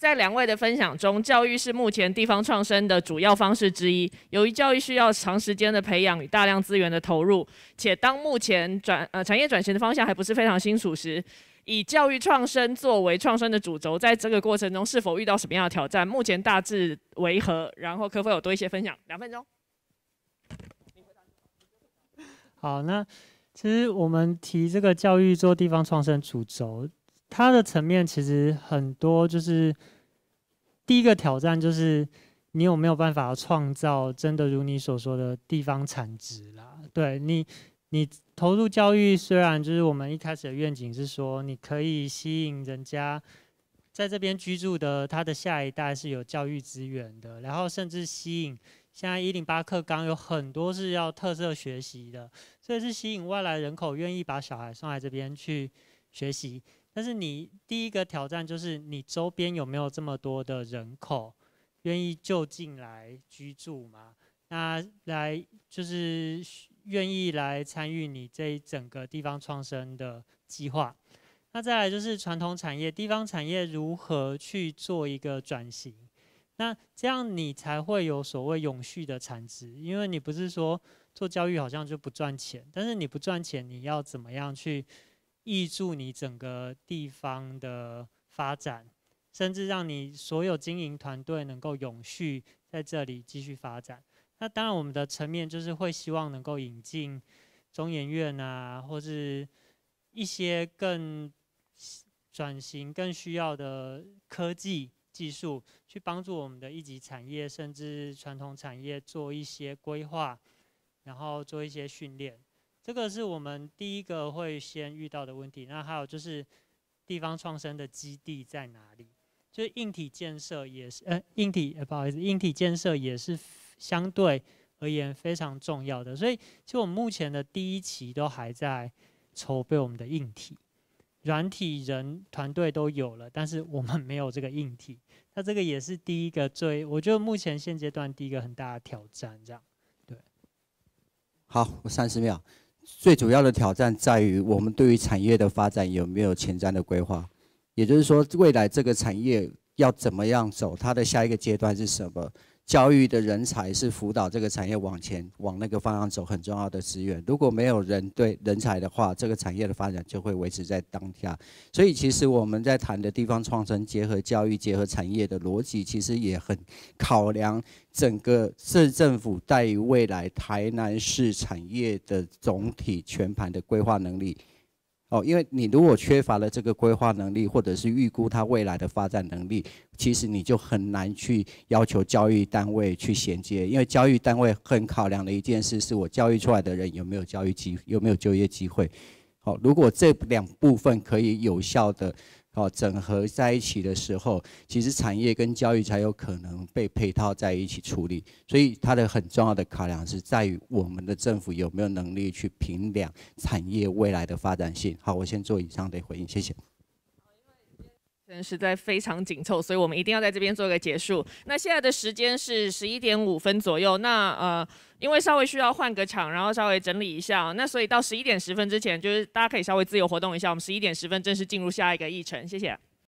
在两位的分享中，教育是目前地方创生的主要方式之一。由于教育需要长时间的培养与大量资源的投入，且当目前转呃产业转型的方向还不是非常清楚时，以教育创生作为创生的主轴，在这个过程中是否遇到什么样的挑战？目前大致为何？然后可否有多一些分享？两分钟。好，那其实我们提这个教育做地方创生主轴。它的层面其实很多，就是第一个挑战就是你有没有办法创造真的如你所说的地方产值啦？对你，你投入教育，虽然就是我们一开始的愿景是说你可以吸引人家在这边居住的他的下一代是有教育资源的，然后甚至吸引现在一零八课纲有很多是要特色学习的，所以是吸引外来人口愿意把小孩送来这边去学习。但是你第一个挑战就是你周边有没有这么多的人口愿意就近来居住嘛？那来就是愿意来参与你这一整个地方创生的计划。那再来就是传统产业、地方产业如何去做一个转型？那这样你才会有所谓永续的产值，因为你不是说做教育好像就不赚钱，但是你不赚钱，你要怎么样去？助你整个地方的发展，甚至让你所有经营团队能够永续在这里继续发展。那当然，我们的层面就是会希望能够引进中研院啊，或是一些更转型、更需要的科技技术，去帮助我们的一级产业甚至传统产业做一些规划，然后做一些训练。这个是我们第一个会先遇到的问题。那还有就是，地方创生的基地在哪里？就是硬体建设也是，呃，硬体不好意思，硬体建设也是相对而言非常重要的。所以，其实我们目前的第一期都还在筹备我们的硬体，软体人团队都有了，但是我们没有这个硬体。那这个也是第一个最，我觉得目前现阶段第一个很大的挑战。这样，对。好，我三十秒。最主要的挑战在于，我们对于产业的发展有没有前瞻的规划，也就是说，未来这个产业要怎么样走，它的下一个阶段是什么？教育的人才是辅导这个产业往前往那个方向走很重要的资源。如果没有人对人才的话，这个产业的发展就会维持在当下。所以，其实我们在谈的地方创生结合教育结合产业的逻辑，其实也很考量整个市政府对于未来台南市产业的总体全盘的规划能力。哦，因为你如果缺乏了这个规划能力，或者是预估它未来的发展能力，其实你就很难去要求教育单位去衔接，因为教育单位很考量的一件事，是我教育出来的人有没有教育机有没有就业机会。好，如果这两部分可以有效的。哦，整合在一起的时候，其实产业跟教育才有可能被配套在一起处理。所以它的很重要的考量是在于我们的政府有没有能力去评量产业未来的发展性。好，我先做以上的回应，谢谢。实在非常紧凑，所以我们一定要在这边做一个结束。那现在的时间是十一点五分左右。那呃，因为稍微需要换个场，然后稍微整理一下。那所以到十一点十分之前，就是大家可以稍微自由活动一下。我们十一点十分正式进入下一个议程，谢谢。